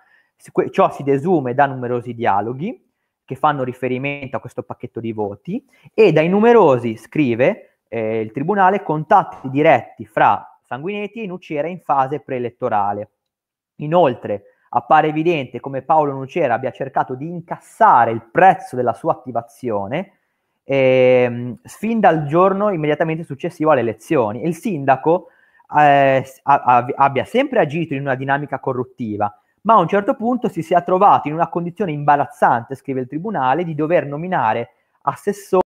ciò si desume da numerosi dialoghi che fanno riferimento a questo pacchetto di voti e dai numerosi, scrive eh, il Tribunale, contatti diretti fra Sanguinetti e Nucera in fase preelettorale. Inoltre appare evidente come Paolo Nucera abbia cercato di incassare il prezzo della sua attivazione eh, fin dal giorno immediatamente successivo alle elezioni. Il sindaco eh, a, a, abbia sempre agito in una dinamica corruttiva ma a un certo punto si sia trovato in una condizione imbarazzante, scrive il Tribunale, di dover nominare assessore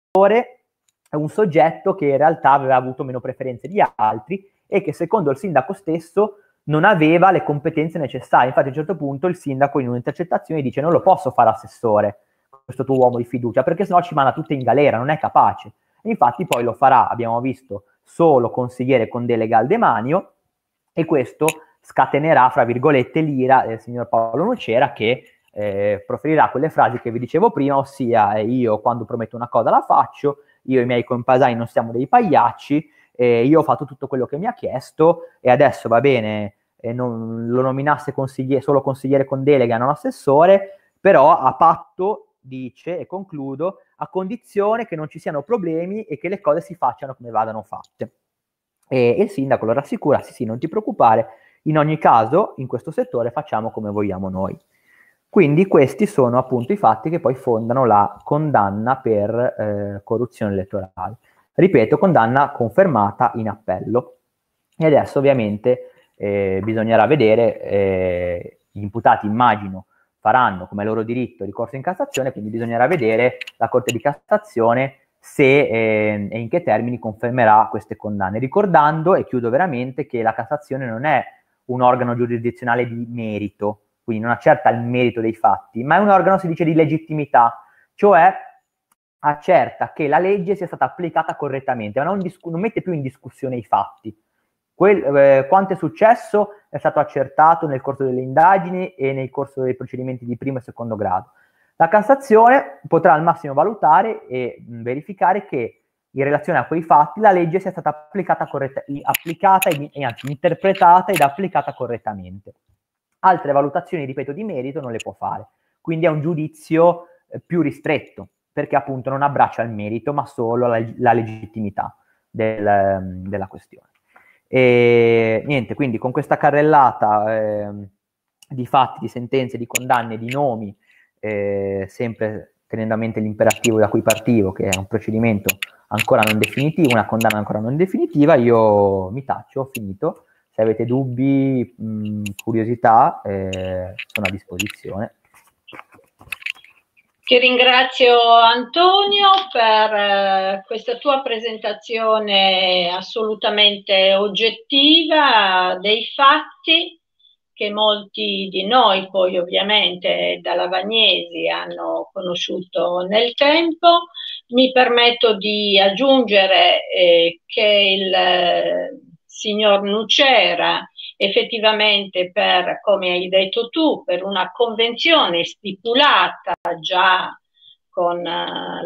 un soggetto che in realtà aveva avuto meno preferenze di altri e che secondo il sindaco stesso non aveva le competenze necessarie. Infatti a un certo punto il sindaco in un'intercettazione dice non lo posso fare assessore, questo tuo uomo di fiducia, perché sennò ci manda tutte in galera, non è capace. E infatti poi lo farà, abbiamo visto, solo consigliere con delega al demanio e questo scatenerà, fra virgolette, l'ira del signor Paolo Nocera che eh, proferirà quelle frasi che vi dicevo prima, ossia eh, io quando prometto una cosa la faccio, io e i miei compasani non siamo dei pagliacci, eh, io ho fatto tutto quello che mi ha chiesto e adesso va bene, eh, non lo nominasse consiglie- solo consigliere con delega, non assessore, però a patto, dice, e concludo, a condizione che non ci siano problemi e che le cose si facciano come vadano fatte. e il sindaco lo rassicura, sì sì, non ti preoccupare, in ogni caso, in questo settore facciamo come vogliamo noi. Quindi questi sono appunto i fatti che poi fondano la condanna per eh, corruzione elettorale. Ripeto, condanna confermata in appello. E adesso ovviamente eh, bisognerà vedere, eh, gli imputati immagino faranno come loro diritto ricorso in Cassazione, quindi bisognerà vedere la Corte di Cassazione se eh, e in che termini confermerà queste condanne. Ricordando, e chiudo veramente, che la Cassazione non è un organo giurisdizionale di merito, quindi non accerta il merito dei fatti, ma è un organo, si dice, di legittimità, cioè accerta che la legge sia stata applicata correttamente, ma non, discu- non mette più in discussione i fatti. Quel, eh, quanto è successo è stato accertato nel corso delle indagini e nel corso dei procedimenti di primo e secondo grado. La Cassazione potrà al massimo valutare e mh, verificare che in relazione a quei fatti la legge sia stata applicata, corretta, applicata e, anzi, interpretata ed applicata correttamente. Altre valutazioni, ripeto, di merito non le può fare. Quindi è un giudizio eh, più ristretto, perché appunto non abbraccia il merito, ma solo la, la legittimità del, ehm, della questione. E niente, quindi con questa carrellata eh, di fatti, di sentenze, di condanne, di nomi, eh, sempre tenendo a mente l'imperativo da cui partivo, che è un procedimento ancora non definitiva, una condanna ancora non definitiva, io mi taccio, ho finito. Se avete dubbi, mh, mm, curiosità, eh, sono a disposizione. Ti ringrazio Antonio per eh, questa tua presentazione assolutamente oggettiva dei fatti che molti di noi poi ovviamente dalla Vagnesi, hanno conosciuto nel tempo mi permetto di aggiungere eh, che il eh, signor Nucera effettivamente per, come hai detto tu, per una convenzione stipulata già con eh,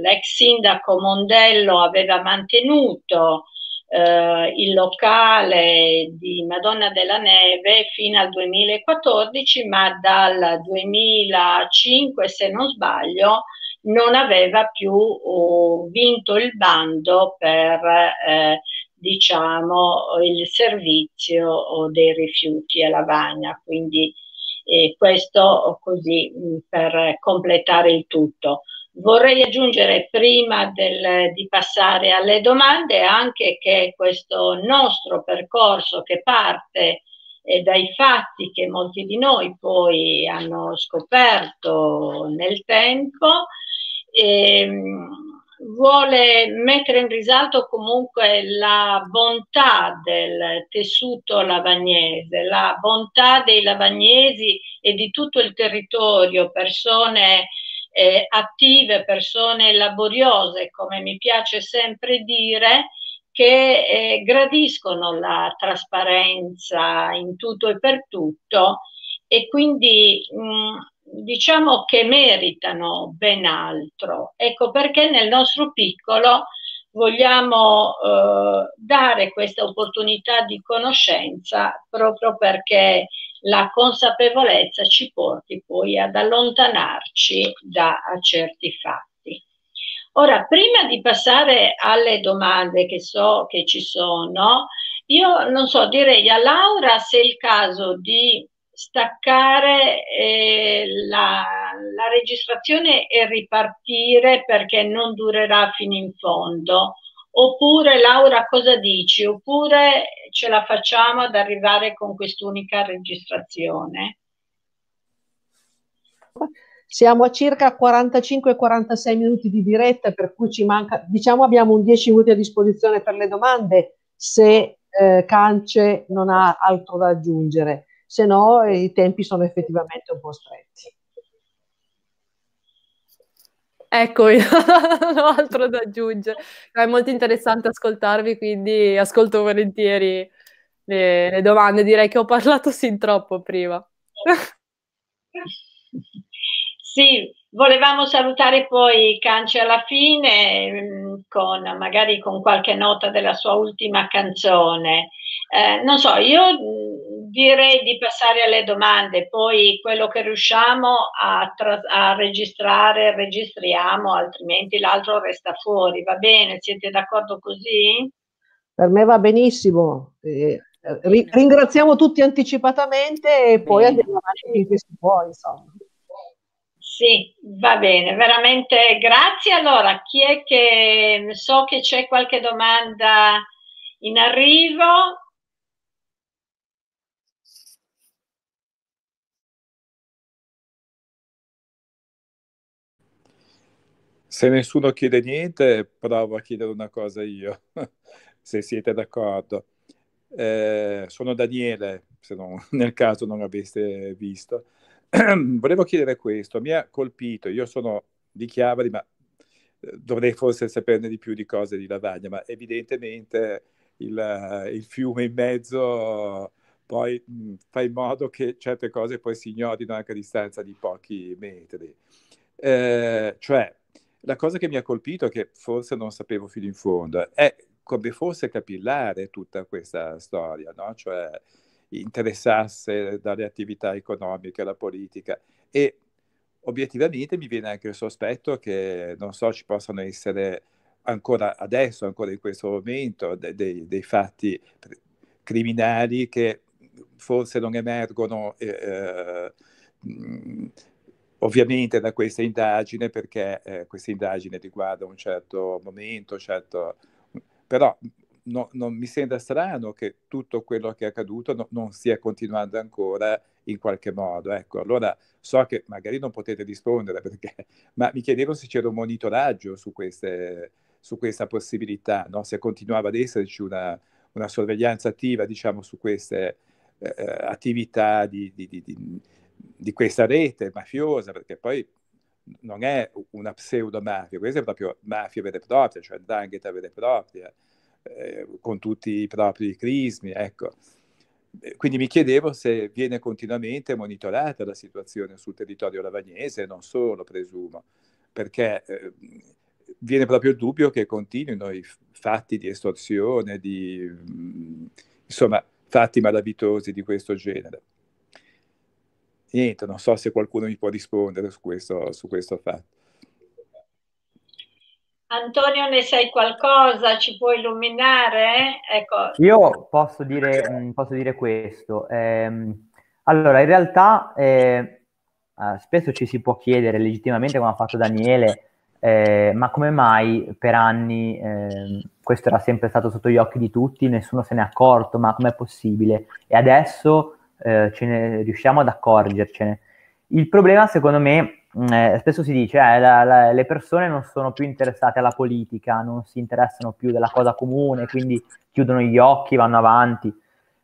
l'ex sindaco Mondello aveva mantenuto eh, il locale di Madonna della Neve fino al 2014, ma dal 2005, se non sbaglio, non aveva più oh, vinto il bando per eh, diciamo, il servizio dei rifiuti a Lavagna, quindi eh, questo così mm, per completare il tutto. Vorrei aggiungere prima del, di passare alle domande anche che questo nostro percorso che parte eh, dai fatti che molti di noi poi hanno scoperto nel tempo, Ehm, vuole mettere in risalto comunque la bontà del tessuto lavagnese, la bontà dei lavagnesi e di tutto il territorio, persone eh, attive, persone laboriose, come mi piace sempre dire, che eh, gradiscono la trasparenza in tutto e per tutto e quindi mh, mm, diciamo che meritano ben altro. Ecco perché nel nostro piccolo vogliamo eh, dare questa opportunità di conoscenza proprio perché la consapevolezza ci porti poi ad allontanarci da certi fatti. Ora, prima di passare alle domande che so che ci sono, io non so, direi a Laura se è il caso di staccare eh, la, la, registrazione e ripartire perché non durerà fino in fondo. Oppure Laura cosa dici? Oppure ce la facciamo ad arrivare con quest'unica registrazione? Siamo a circa 45-46 minuti di diretta, per cui ci manca, diciamo abbiamo un 10 minuti a disposizione per le domande se eh, Cance non ha altro da aggiungere se no i tempi sono effettivamente un po' stretti. Ecco, non ho altro da aggiungere. È molto interessante ascoltarvi, quindi ascolto volentieri le, le domande. Direi che ho parlato sin troppo prima. Sì, Volevamo salutare poi Canci alla fine, mm, con, magari con qualche nota della sua ultima canzone. Eh, non so, io mm, direi di passare alle domande, poi quello che riusciamo a, a registrare registriamo, altrimenti l'altro resta fuori. Va bene? Siete d'accordo così? Per me va benissimo. Eh, eh ringraziamo tutti anticipatamente e poi andiamo avanti finché si può, insomma. Sì, va bene, veramente grazie. Allora, chi è che so che c'è qualche domanda in arrivo? Se nessuno chiede niente, provo a chiedere una cosa io, se siete d'accordo. Eh, sono Daniele, se non, nel caso non l'aveste visto. volevo chiedere questo, mi ha colpito, io sono di Chiavari, ma eh, dovrei forse saperne di più di cose di Lavagna, ma evidentemente il, eh, il fiume in mezzo poi fa in modo che certe cose poi si ignorino anche a distanza di pochi metri. Eh, cioè, la cosa che mi ha colpito, che forse non sapevo fino in fondo, è come fosse capillare tutta questa storia, no? Cioè, interessasse dalle attività economiche alla politica. E obiettivamente mi viene anche il sospetto che, non so, ci possano essere ancora adesso, ancora in questo momento, de- de- dei fatti criminali che forse non emergono eh, eh, ovviamente da questa indagine perché eh, questa indagine riguarda un certo momento, certo... però no, non mi sembra strano che tutto quello che è accaduto no, non stia continuando ancora in qualche modo. Ecco, allora so che magari non potete rispondere perché, ma mi chiedevo se c'era un monitoraggio su, queste, su questa possibilità, no? se continuava ad esserci una, una sorveglianza attiva diciamo, su queste eh, eh attività di, di, di, di, questa rete mafiosa, perché poi non è una pseudo mafia, questa è proprio mafia vera e propria, cioè drangheta vera e propria. Eh, con tutti i propri crismi. Ecco. Quindi mi chiedevo se viene continuamente monitorata la situazione sul territorio lavagnese, non solo, presumo, perché eh, viene proprio il dubbio che continuino i fatti di estorsione, di mh, mm, insomma, fatti malavitosi di questo genere. Niente, non so se qualcuno mi può rispondere su questo, su questo fatto. Antonio ne sai qualcosa? Ci puoi illuminare? Ecco. Io posso dire, mm, posso dire questo. Eh, allora, in realtà eh, ah, spesso ci si può chiedere legittimamente come ha fatto Daniele, eh, ma come mai per anni ehm, questo era sempre stato sotto gli occhi di tutti, nessuno se n'è accorto, ma com'è possibile? E adesso eh, ce ne riusciamo ad accorgercene. Il problema, secondo me, Mm, eh, spesso si dice eh, le persone non sono più interessate alla politica, non si interessano più della cosa comune, quindi chiudono gli occhi, vanno avanti.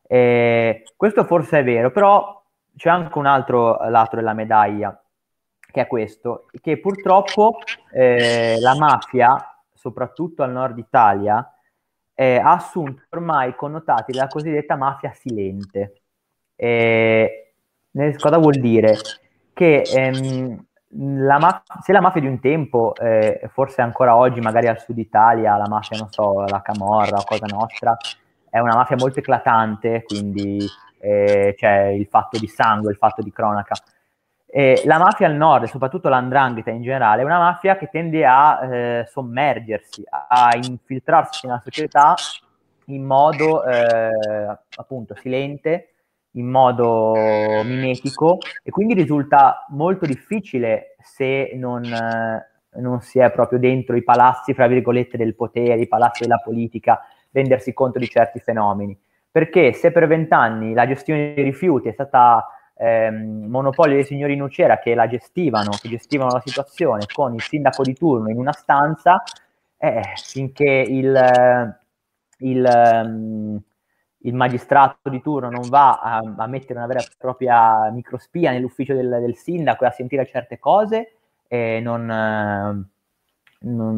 Eh, questo forse è vero, però c'è anche un altro lato della medaglia, che è questo, che purtroppo eh, la mafia, soprattutto al nord Italia, eh, ha assunto ormai connotati della cosiddetta mafia silente. cosa vuol dire? Che ehm, la maf- se la mafia di un tempo, eh, forse ancora oggi, magari al sud Italia, la mafia, non so, la Camorra o Cosa Nostra, è una mafia molto eclatante, quindi eh, c'è il fatto di sangue, il fatto di cronaca. Eh, la mafia al nord, soprattutto l'andrangheta in generale, è una mafia che tende a eh, sommergersi, a, infiltrarsi nella società in modo eh, appunto silente, in modo eh, mimetico e quindi risulta molto difficile se non, eh, non, si è proprio dentro i palazzi, fra virgolette, del potere, i palazzi della politica, rendersi conto di certi fenomeni. Perché se per vent'anni la gestione dei rifiuti è stata ehm, monopolio dei signori Nucera che la gestivano, che gestivano la situazione con il sindaco di turno in una stanza, eh, finché il... Eh, il ehm, il magistrato di turno non va a, a mettere una vera e propria microspia nell'ufficio del, del sindaco e a sentire certe cose, eh, non, non,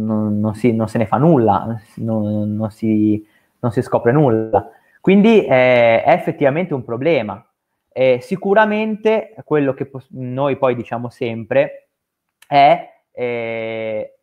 non, non, si, non, se ne fa nulla, non, si, non si, scopre nulla. Quindi eh, è effettivamente un problema. Eh, sicuramente quello che pos- noi poi diciamo sempre è eh,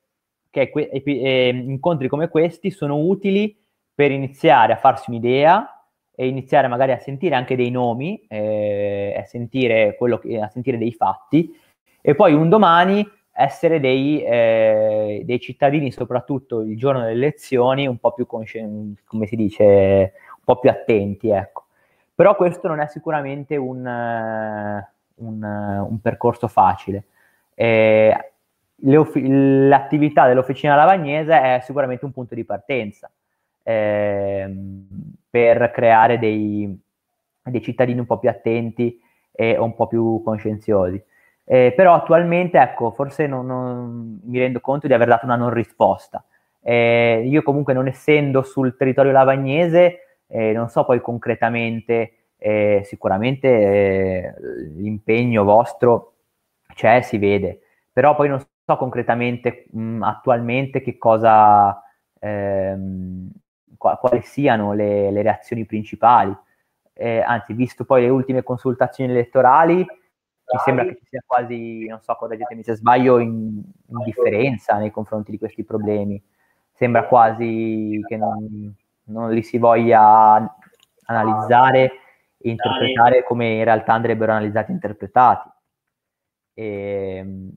che que- eh, incontri come questi sono utili per iniziare a farsi un'idea e iniziare magari a sentire anche dei nomi, eh, a, sentire che, a, sentire dei fatti e poi un domani essere dei, eh, dei cittadini, soprattutto il giorno delle elezioni, un po' più, consci- come si dice, un po' più attenti. Ecco. Però questo non è sicuramente un, un, un percorso facile. Eh, le, l'attività dell'Officina Lavagnese è sicuramente un punto di partenza. Eh, per creare dei, dei cittadini un po' più attenti e un po' più coscienziosi. Eh, però attualmente, ecco, forse non, non, mi rendo conto di aver dato una non risposta. Eh, io comunque non essendo sul territorio lavagnese, eh, non so poi concretamente, eh, sicuramente eh, l'impegno vostro c'è, si vede, però poi non so concretamente mh, mm, attualmente che cosa, ehm, quali siano le, le reazioni principali. Eh, anzi, visto poi le ultime consultazioni elettorali, mi sembra che ci sia quasi, non so, correggetemi se sbaglio, in, indifferenza nei confronti di questi problemi. Sembra quasi che non, non li si voglia analizzare e interpretare come in realtà andrebbero analizzati e interpretati. E ehm,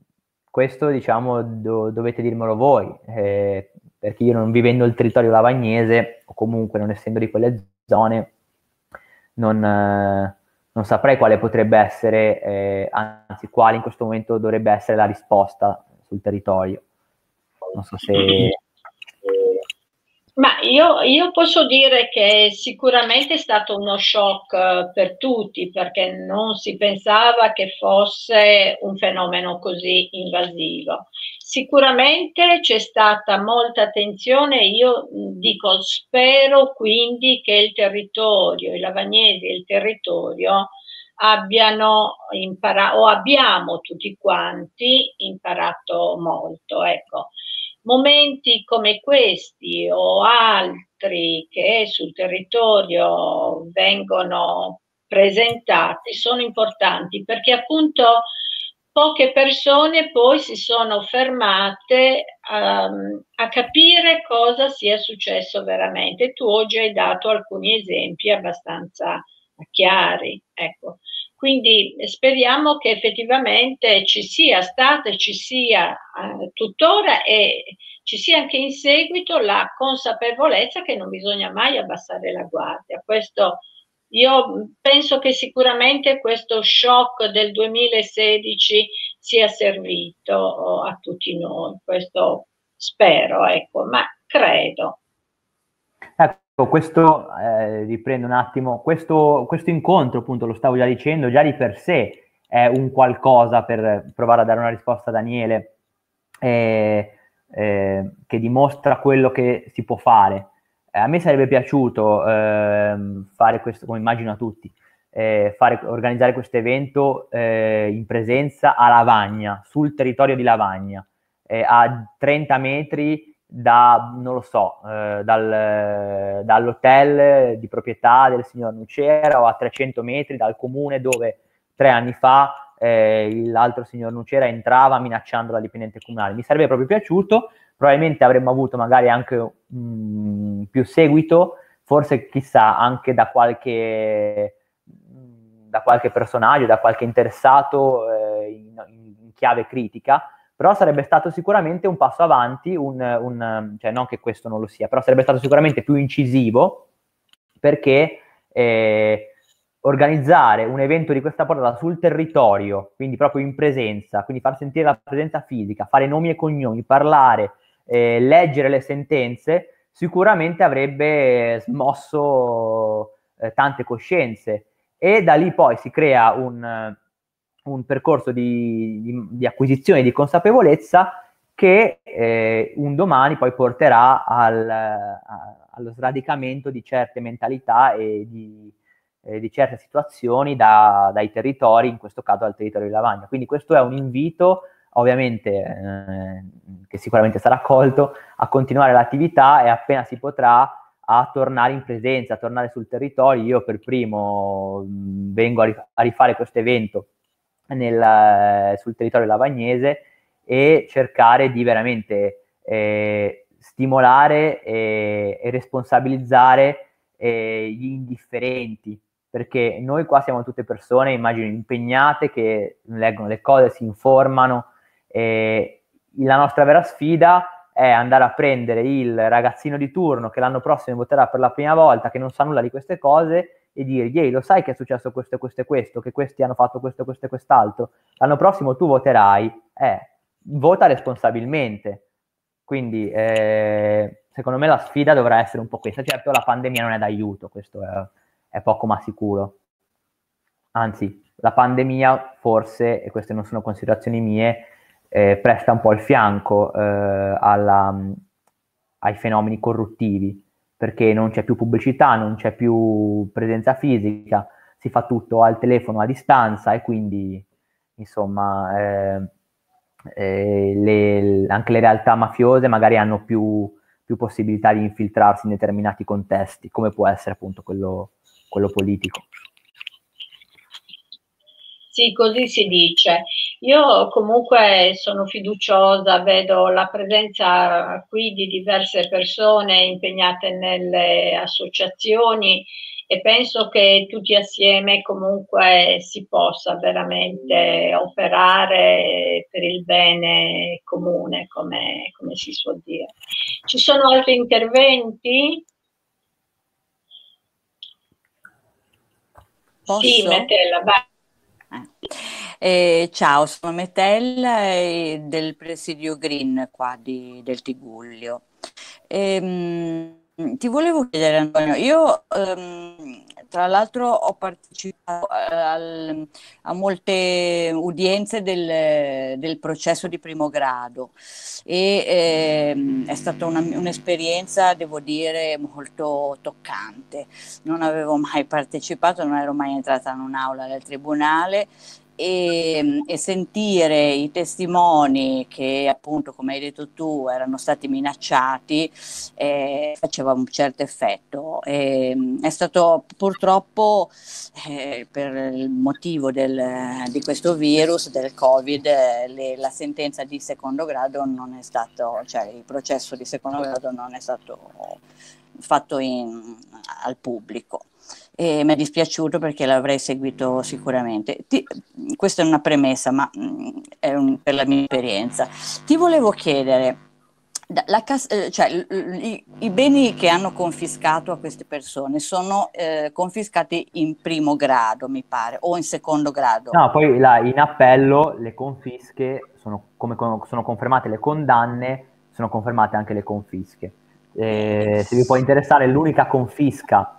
questo, diciamo, do, dovete dirmelo voi. Eh, perché io non vivendo il territorio lavagnese o comunque non essendo di quelle zone non, eh, non saprei quale potrebbe essere, eh, anzi quale in questo momento dovrebbe essere la risposta sul territorio. Non so se ma io, io, posso dire che sicuramente è stato uno shock eh, per tutti perché non si pensava che fosse un fenomeno così invasivo. Sicuramente c'è stata molta attenzione, e io dico spero quindi che il territorio, i lavagnesi e il territorio abbiano imparato o abbiamo tutti quanti imparato molto. Ecco. Momenti come questi o altri che sul territorio vengono presentati sono importanti perché appunto poche persone poi si sono fermate um, a capire cosa sia successo veramente. Tu oggi hai dato alcuni esempi abbastanza chiari. Ecco. Quindi speriamo che effettivamente ci sia stata e ci sia eh, tuttora e ci sia anche in seguito la consapevolezza che non bisogna mai abbassare la guardia. Questo, io penso che sicuramente questo shock del 2016 sia servito eh, a tutti noi, questo spero, ecco, ma credo. Ecco, questo eh, riprendo un attimo, questo, questo, incontro, appunto, lo stavo già dicendo, già di per sé è un qualcosa per provare a dare una risposta a Daniele eh, eh, che dimostra quello che si può fare. Eh, a me sarebbe piaciuto ehm, fare questo, come immagino a tutti, eh, fare, organizzare questo evento eh, in presenza a Lavagna, sul territorio di Lavagna, a 30 metri da, non lo so, eh, dal, eh, dall'hotel di proprietà del signor Nucera o a 300 metri dal comune dove tre anni fa eh, l'altro signor Nucera entrava minacciando la dipendente comunale. Mi sarebbe proprio piaciuto, probabilmente avremmo avuto magari anche mh, mm, più seguito, forse chissà anche da qualche, da qualche personaggio, da qualche interessato eh, in, in chiave critica però sarebbe stato sicuramente un passo avanti, un, un, ehm, cioè non che questo non lo sia, però sarebbe stato sicuramente più incisivo perché eh, organizzare un evento di questa portata sul territorio, quindi proprio in presenza, quindi far sentire la presenza fisica, fare nomi e cognomi, parlare, eh, leggere le sentenze, sicuramente avrebbe smosso eh, tante coscienze e da lì poi si crea un un percorso di, di, di acquisizione di consapevolezza che eh, un domani poi porterà al, a, allo sradicamento di certe mentalità e di, eh, di certe situazioni da, dai territori, in questo caso dal territorio di Lavagna. Quindi questo è un invito, ovviamente, eh, che sicuramente sarà accolto, a continuare l'attività e appena si potrà a tornare in presenza, a tornare sul territorio. Io per primo mh, mm, vengo a, a rifare questo evento nel, sul territorio lavagnese e cercare di veramente eh, stimolare e, e responsabilizzare eh, gli indifferenti, perché noi qua siamo tutte persone, immagino, impegnate che leggono le cose, si informano. Eh, la nostra vera sfida è andare a prendere il ragazzino di turno che l'anno prossimo voterà per la prima volta, che non sa nulla di queste cose, e dirgli, ehi, lo sai che è successo questo e questo e questo, che questi hanno fatto questo, questo e quest'altro, l'anno prossimo tu voterai, eh, vota responsabilmente. Quindi eh, secondo me la sfida dovrà essere un po' questa. Certo la pandemia non è d'aiuto, questo è, è poco ma sicuro. Anzi, la pandemia forse, e queste non sono considerazioni mie, eh, presta un po' il fianco eh, alla, ai fenomeni corruttivi perché non c'è più pubblicità, non c'è più presenza fisica, si fa tutto al telefono a distanza e quindi insomma eh, eh, le, anche le realtà mafiose magari hanno più, più, possibilità di infiltrarsi in determinati contesti, come può essere appunto quello, quello politico. Sì, così si dice. Io comunque sono fiduciosa, vedo la presenza qui di diverse persone impegnate nelle associazioni e penso che tutti assieme comunque si possa veramente operare per il bene comune, come, come si suol dire. Ci sono altri interventi? Posso? Sì, Metella, vai. Eh. Eh, ciao, sono Metel eh, del presidio Green qua di, del Tigullio. Ehm, ti volevo chiedere Antonio, io ehm, tra l'altro ho partecipato eh, al, a molte udienze del, del, processo di primo grado e ehm, è stata una, un'esperienza, devo dire, molto toccante. Non avevo mai partecipato, non ero mai entrata in un'aula del tribunale e, ehm, e, sentire i testimoni che appunto come hai detto tu erano stati minacciati eh, faceva un certo effetto e, ehm, è stato purtroppo eh, per il motivo del, di questo virus del covid le, la sentenza di secondo grado non è stato cioè il processo di secondo grado non è stato fatto in, al pubblico e mi è dispiaciuto perché l'avrei seguito sicuramente. Ti, questa è una premessa, ma mh, mm, è un, per la mia esperienza. Ti volevo chiedere, Cas- eh, cioè, i, i, beni che hanno confiscato a queste persone sono eh, confiscati in primo grado, mi pare, o in secondo grado. No, poi la, in appello le confische sono, come con, sono confermate le condanne, sono confermate anche le confische. Eh, se vi può interessare, l'unica confisca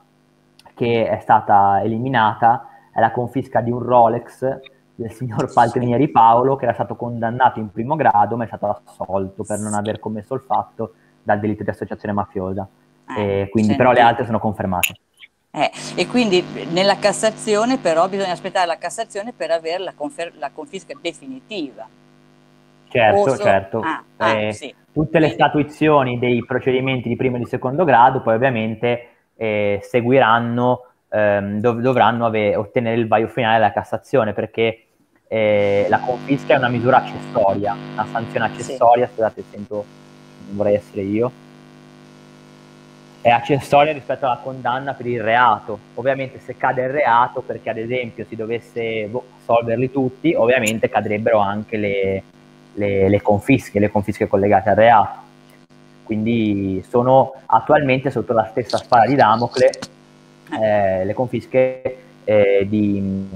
che è stata eliminata è la confisca di un Rolex del signor Paltrinieri Paolo, che era stato condannato in primo grado, ma è stato assolto per non aver commesso il fatto dal delitto di associazione mafiosa. Eh, quindi, però le altre sono confermate. Eh, e quindi nella Cassazione però bisogna aspettare la Cassazione per avere la, la confisca definitiva. Certo, Oso... certo. Ah, eh, ah, sì. Tutte le statuizioni dei procedimenti di primo e di secondo grado poi ovviamente e seguiranno, ehm, dov- dovranno ave- ottenere il vaio finale della Cassazione perché eh, la confisca è una misura accessoria, una sanzione accessoria, sì. scusate, sento, non vorrei essere io, è accessoria rispetto alla condanna per il reato. Ovviamente se cade il reato, perché ad esempio si dovesse boh, assolverli tutti, ovviamente cadrebbero anche le, le, le confische, le confische collegate al reato quindi sono attualmente sotto la stessa spada di Damocle eh, le confische eh, di,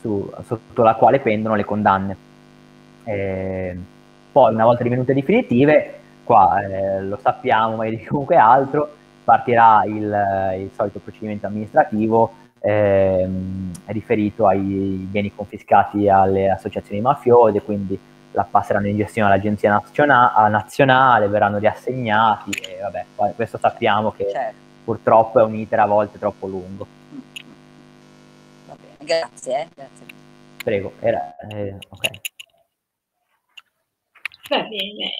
su, sotto la quale pendono le condanne. Eh, poi una volta divenute definitive, qua eh, lo sappiamo, ma è di comunque altro, partirà il, il solito procedimento amministrativo ehm, riferito ai beni confiscati alle associazioni mafiose, quindi la passeranno in gestione all'agenzia nazionale, nazionale verranno riassegnati e vabbè, questo sappiamo che certo. purtroppo è un iter a volte troppo lungo. Bene, grazie, eh, grazie. Prego, era, eh, ok. Va bene,